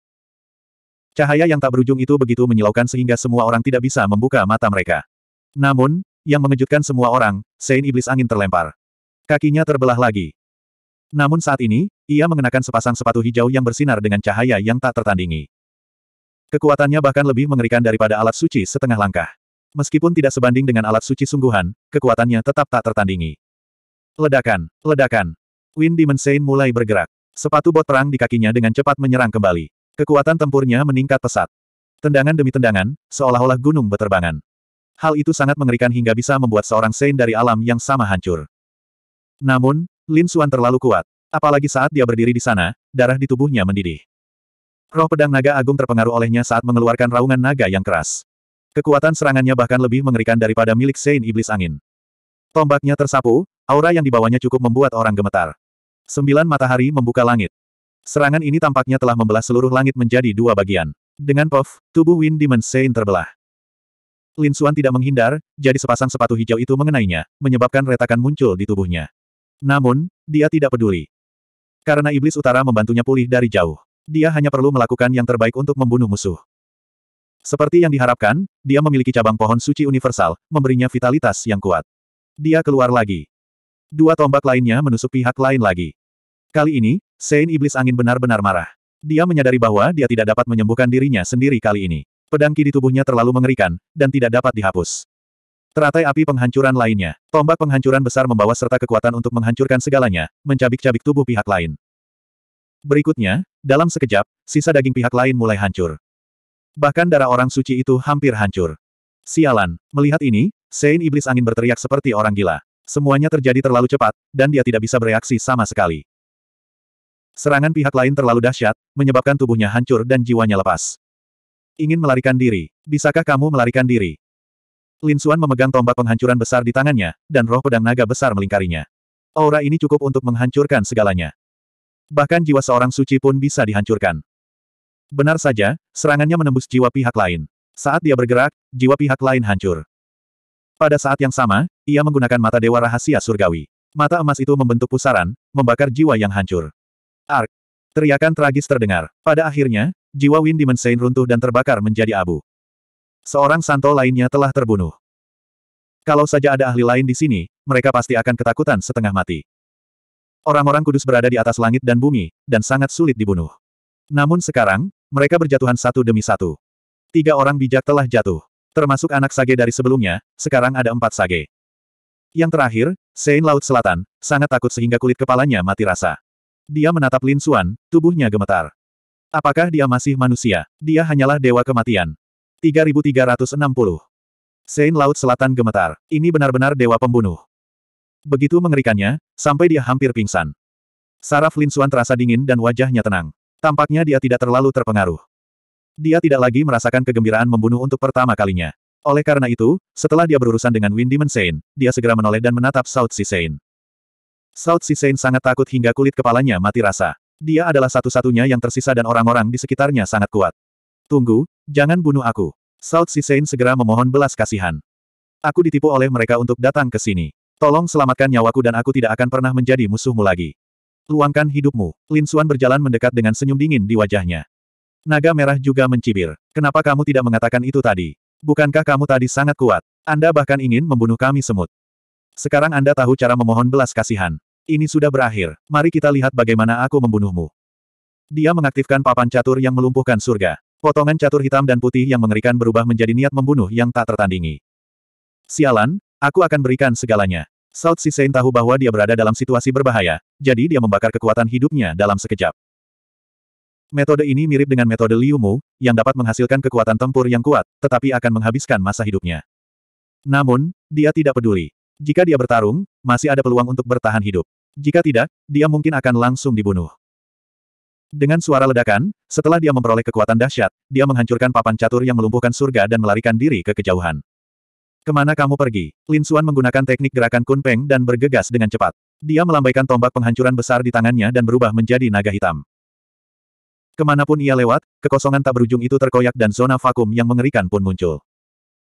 Cahaya yang tak berujung itu begitu menyilaukan sehingga semua orang tidak bisa membuka mata mereka. Namun, yang mengejutkan semua orang, Sein Iblis Angin terlempar. Kakinya terbelah lagi. Namun saat ini, ia mengenakan sepasang sepatu hijau yang bersinar dengan cahaya yang tak tertandingi. Kekuatannya bahkan lebih mengerikan daripada alat suci setengah langkah. Meskipun tidak sebanding dengan alat suci sungguhan, kekuatannya tetap tak tertandingi. Ledakan, ledakan, Windy Dimension mulai bergerak. Sepatu bot perang di kakinya dengan cepat menyerang kembali. Kekuatan tempurnya meningkat pesat. Tendangan demi tendangan, seolah-olah gunung beterbangan. Hal itu sangat mengerikan hingga bisa membuat seorang Sein dari alam yang sama hancur. Namun, Lin Xuan terlalu kuat. Apalagi saat dia berdiri di sana, darah di tubuhnya mendidih. Roh pedang naga agung terpengaruh olehnya saat mengeluarkan raungan naga yang keras. Kekuatan serangannya bahkan lebih mengerikan daripada milik Sein Iblis Angin. Tombaknya tersapu, aura yang dibawanya cukup membuat orang gemetar. Sembilan matahari membuka langit. Serangan ini tampaknya telah membelah seluruh langit menjadi dua bagian. Dengan puff, tubuh Wind Demon Sein terbelah. Lin Xuan tidak menghindar, jadi sepasang sepatu hijau itu mengenainya, menyebabkan retakan muncul di tubuhnya. Namun, dia tidak peduli. Karena Iblis Utara membantunya pulih dari jauh. Dia hanya perlu melakukan yang terbaik untuk membunuh musuh. Seperti yang diharapkan, dia memiliki cabang pohon suci universal, memberinya vitalitas yang kuat. Dia keluar lagi. Dua tombak lainnya menusuk pihak lain lagi. Kali ini, Sein Iblis Angin benar-benar marah. Dia menyadari bahwa dia tidak dapat menyembuhkan dirinya sendiri kali ini. Pedang ki di tubuhnya terlalu mengerikan, dan tidak dapat dihapus. Teratai api penghancuran lainnya. Tombak penghancuran besar membawa serta kekuatan untuk menghancurkan segalanya, mencabik-cabik tubuh pihak lain. Berikutnya, dalam sekejap, sisa daging pihak lain mulai hancur. Bahkan darah orang suci itu hampir hancur. Sialan, melihat ini, Sein Iblis Angin berteriak seperti orang gila. Semuanya terjadi terlalu cepat, dan dia tidak bisa bereaksi sama sekali. Serangan pihak lain terlalu dahsyat, menyebabkan tubuhnya hancur dan jiwanya lepas. Ingin melarikan diri. Bisakah kamu melarikan diri? Lin Xuan memegang tombak penghancuran besar di tangannya, dan roh pedang naga besar melingkarinya. Aura ini cukup untuk menghancurkan segalanya. Bahkan jiwa seorang suci pun bisa dihancurkan. Benar saja, serangannya menembus jiwa pihak lain. Saat dia bergerak, jiwa pihak lain hancur. Pada saat yang sama, ia menggunakan mata dewa rahasia surgawi. Mata emas itu membentuk pusaran, membakar jiwa yang hancur. Ark! Teriakan tragis terdengar. Pada akhirnya, jiwa Wind Dimension runtuh dan terbakar menjadi abu. Seorang santo lainnya telah terbunuh. Kalau saja ada ahli lain di sini, mereka pasti akan ketakutan setengah mati. Orang-orang kudus berada di atas langit dan bumi, dan sangat sulit dibunuh. Namun sekarang, mereka berjatuhan satu demi satu. Tiga orang bijak telah jatuh termasuk anak sage dari sebelumnya, sekarang ada empat sage. Yang terakhir, Sein Laut Selatan, sangat takut sehingga kulit kepalanya mati rasa. Dia menatap Lin Xuan, tubuhnya gemetar. Apakah dia masih manusia? Dia hanyalah dewa kematian. 3360. Sein Laut Selatan gemetar. Ini benar-benar dewa pembunuh. Begitu mengerikannya, sampai dia hampir pingsan. Saraf Lin Xuan terasa dingin dan wajahnya tenang. Tampaknya dia tidak terlalu terpengaruh. Dia tidak lagi merasakan kegembiraan membunuh untuk pertama kalinya. Oleh karena itu, setelah dia berurusan dengan Wind Demon Sein, dia segera menoleh dan menatap South Sea Sein. South Sea Sein sangat takut hingga kulit kepalanya mati rasa. Dia adalah satu-satunya yang tersisa dan orang-orang di sekitarnya sangat kuat. Tunggu, jangan bunuh aku. South Sea Sein segera memohon belas kasihan. Aku ditipu oleh mereka untuk datang ke sini. Tolong selamatkan nyawaku dan aku tidak akan pernah menjadi musuhmu lagi. Luangkan hidupmu. Lin Suan berjalan mendekat dengan senyum dingin di wajahnya. Naga merah juga mencibir. Kenapa kamu tidak mengatakan itu tadi? Bukankah kamu tadi sangat kuat? Anda bahkan ingin membunuh kami semut. Sekarang Anda tahu cara memohon belas kasihan. Ini sudah berakhir. Mari kita lihat bagaimana aku membunuhmu. Dia mengaktifkan papan catur yang melumpuhkan surga. Potongan catur hitam dan putih yang mengerikan berubah menjadi niat membunuh yang tak tertandingi. Sialan, aku akan berikan segalanya. South Sisein tahu bahwa dia berada dalam situasi berbahaya, jadi dia membakar kekuatan hidupnya dalam sekejap. Metode ini mirip dengan metode Liu Mu, yang dapat menghasilkan kekuatan tempur yang kuat, tetapi akan menghabiskan masa hidupnya. Namun, dia tidak peduli. Jika dia bertarung, masih ada peluang untuk bertahan hidup. Jika tidak, dia mungkin akan langsung dibunuh. Dengan suara ledakan, setelah dia memperoleh kekuatan dahsyat, dia menghancurkan papan catur yang melumpuhkan surga dan melarikan diri ke kejauhan. Kemana kamu pergi? Lin Suan menggunakan teknik gerakan kunpeng dan bergegas dengan cepat. Dia melambaikan tombak penghancuran besar di tangannya dan berubah menjadi naga hitam. Kemanapun ia lewat, kekosongan tak berujung itu terkoyak dan zona vakum yang mengerikan pun muncul.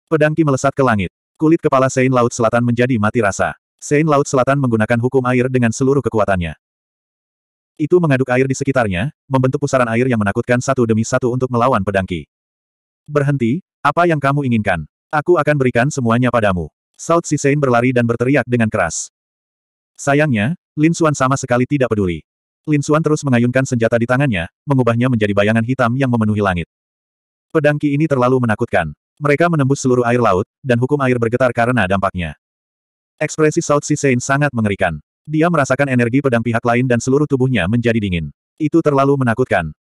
Pedangki melesat ke langit. Kulit kepala Sein Laut Selatan menjadi mati rasa. Sein Laut Selatan menggunakan hukum air dengan seluruh kekuatannya. Itu mengaduk air di sekitarnya, membentuk pusaran air yang menakutkan satu demi satu untuk melawan Pedangki. Berhenti, apa yang kamu inginkan? Aku akan berikan semuanya padamu. South Sein berlari dan berteriak dengan keras. Sayangnya, Lin Xuan sama sekali tidak peduli. Lin Suan terus mengayunkan senjata di tangannya, mengubahnya menjadi bayangan hitam yang memenuhi langit. Pedang Ki ini terlalu menakutkan. Mereka menembus seluruh air laut, dan hukum air bergetar karena dampaknya. Ekspresi South Saint sangat mengerikan. Dia merasakan energi pedang pihak lain dan seluruh tubuhnya menjadi dingin. Itu terlalu menakutkan.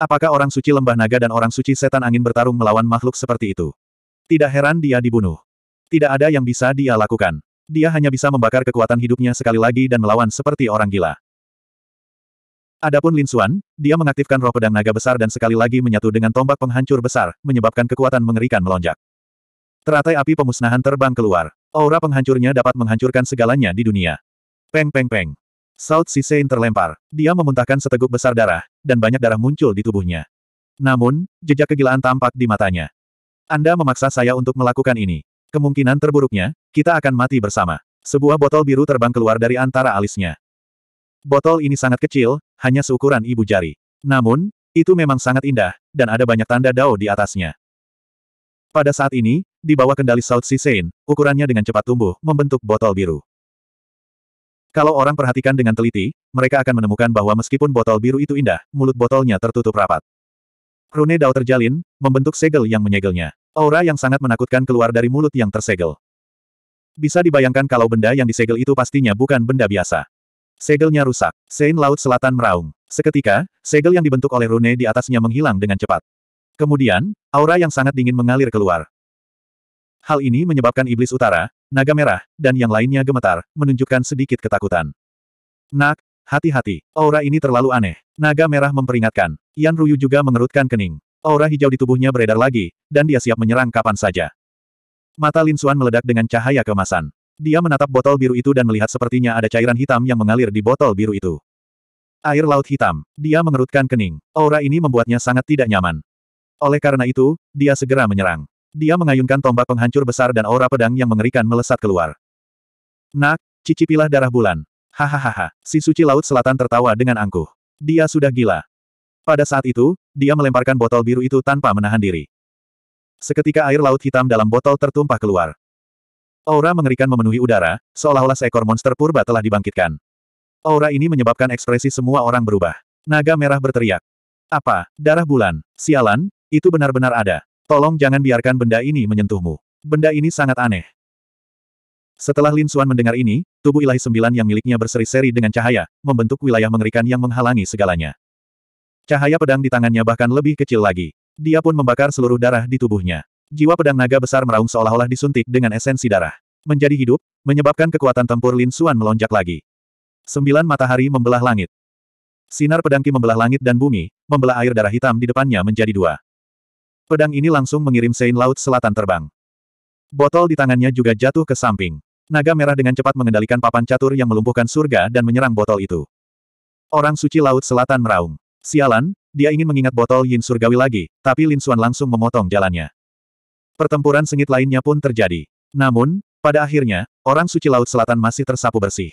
Apakah orang suci lembah naga dan orang suci setan angin bertarung melawan makhluk seperti itu? Tidak heran dia dibunuh. Tidak ada yang bisa dia lakukan. Dia hanya bisa membakar kekuatan hidupnya sekali lagi dan melawan seperti orang gila. Adapun Lin Xuan, dia mengaktifkan roh pedang naga besar dan sekali lagi menyatu dengan tombak penghancur besar, menyebabkan kekuatan mengerikan melonjak. Teratai api pemusnahan terbang keluar. Aura penghancurnya dapat menghancurkan segalanya di dunia. Peng peng peng. South Sisein terlempar. Dia memuntahkan seteguk besar darah, dan banyak darah muncul di tubuhnya. Namun, jejak kegilaan tampak di matanya. Anda memaksa saya untuk melakukan ini. Kemungkinan terburuknya, kita akan mati bersama. Sebuah botol biru terbang keluar dari antara alisnya. Botol ini sangat kecil, hanya seukuran ibu jari. Namun, itu memang sangat indah, dan ada banyak tanda dao di atasnya. Pada saat ini, di bawah kendali South Sisein, ukurannya dengan cepat tumbuh, membentuk botol biru. Kalau orang perhatikan dengan teliti, mereka akan menemukan bahwa meskipun botol biru itu indah, mulut botolnya tertutup rapat. Rune Dao terjalin, membentuk segel yang menyegelnya. Aura yang sangat menakutkan keluar dari mulut yang tersegel. Bisa dibayangkan kalau benda yang disegel itu pastinya bukan benda biasa. Segelnya rusak. Sein Laut Selatan meraung. Seketika, segel yang dibentuk oleh rune di atasnya menghilang dengan cepat. Kemudian, aura yang sangat dingin mengalir keluar. Hal ini menyebabkan iblis utara, naga merah, dan yang lainnya gemetar, menunjukkan sedikit ketakutan. Nak, hati-hati, aura ini terlalu aneh. Naga merah memperingatkan. Yan Ruyu juga mengerutkan kening. Aura hijau di tubuhnya beredar lagi, dan dia siap menyerang kapan saja. Mata Lin Suan meledak dengan cahaya kemasan. Dia menatap botol biru itu dan melihat sepertinya ada cairan hitam yang mengalir di botol biru itu. Air laut hitam. Dia mengerutkan kening. Aura ini membuatnya sangat tidak nyaman. Oleh karena itu, dia segera menyerang. Dia mengayunkan tombak penghancur besar dan aura pedang yang mengerikan melesat keluar. Nak, cicipilah darah bulan. Hahaha, si suci laut selatan tertawa dengan angkuh. Dia sudah gila. Pada saat itu, dia melemparkan botol biru itu tanpa menahan diri. Seketika air laut hitam dalam botol tertumpah keluar. Aura mengerikan memenuhi udara, seolah-olah seekor monster purba telah dibangkitkan. Aura ini menyebabkan ekspresi semua orang berubah. Naga merah berteriak. Apa? Darah bulan? Sialan? Itu benar-benar ada. Tolong jangan biarkan benda ini menyentuhmu. Benda ini sangat aneh. Setelah Lin Suan mendengar ini, tubuh ilahi sembilan yang miliknya berseri-seri dengan cahaya, membentuk wilayah mengerikan yang menghalangi segalanya. Cahaya pedang di tangannya bahkan lebih kecil lagi. Dia pun membakar seluruh darah di tubuhnya. Jiwa pedang naga besar meraung seolah-olah disuntik dengan esensi darah. Menjadi hidup, menyebabkan kekuatan tempur Lin Xuan melonjak lagi. Sembilan matahari membelah langit. Sinar pedangki membelah langit dan bumi, membelah air darah hitam di depannya menjadi dua. Pedang ini langsung mengirim Sein Laut Selatan terbang. Botol di tangannya juga jatuh ke samping. Naga merah dengan cepat mengendalikan papan catur yang melumpuhkan surga dan menyerang botol itu. Orang suci Laut Selatan meraung. Sialan, dia ingin mengingat botol Yin Surgawi lagi, tapi Lin Xuan langsung memotong jalannya. Pertempuran sengit lainnya pun terjadi. Namun, pada akhirnya, orang suci Laut Selatan masih tersapu bersih.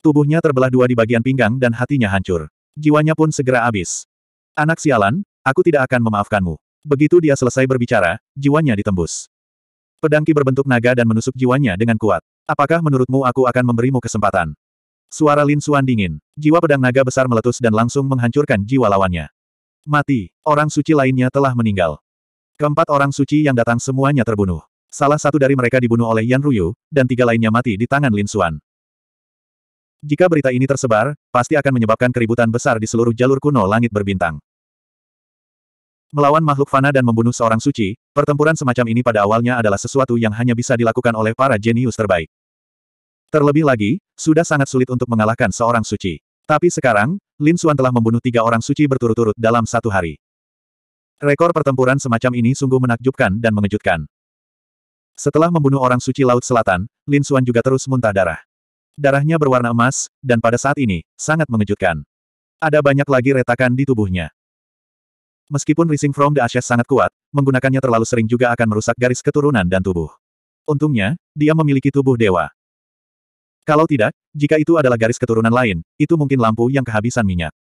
Tubuhnya terbelah dua di bagian pinggang dan hatinya hancur. Jiwanya pun segera habis. Anak sialan, aku tidak akan memaafkanmu. Begitu dia selesai berbicara, jiwanya ditembus. Pedangki berbentuk naga dan menusuk jiwanya dengan kuat. Apakah menurutmu aku akan memberimu kesempatan? Suara Lin Suan dingin. Jiwa pedang naga besar meletus dan langsung menghancurkan jiwa lawannya. Mati, orang suci lainnya telah meninggal. Keempat orang suci yang datang semuanya terbunuh. Salah satu dari mereka dibunuh oleh Yan Ruyu, dan tiga lainnya mati di tangan Lin Xuan. Jika berita ini tersebar, pasti akan menyebabkan keributan besar di seluruh jalur kuno langit berbintang. Melawan makhluk fana dan membunuh seorang suci, pertempuran semacam ini pada awalnya adalah sesuatu yang hanya bisa dilakukan oleh para jenius terbaik. Terlebih lagi, sudah sangat sulit untuk mengalahkan seorang suci. Tapi sekarang, Lin Xuan telah membunuh tiga orang suci berturut-turut dalam satu hari. Rekor pertempuran semacam ini sungguh menakjubkan dan mengejutkan. Setelah membunuh orang suci Laut Selatan, Lin Xuan juga terus muntah darah. Darahnya berwarna emas, dan pada saat ini, sangat mengejutkan. Ada banyak lagi retakan di tubuhnya. Meskipun Rising From the Ashes sangat kuat, menggunakannya terlalu sering juga akan merusak garis keturunan dan tubuh. Untungnya, dia memiliki tubuh dewa. Kalau tidak, jika itu adalah garis keturunan lain, itu mungkin lampu yang kehabisan minyak.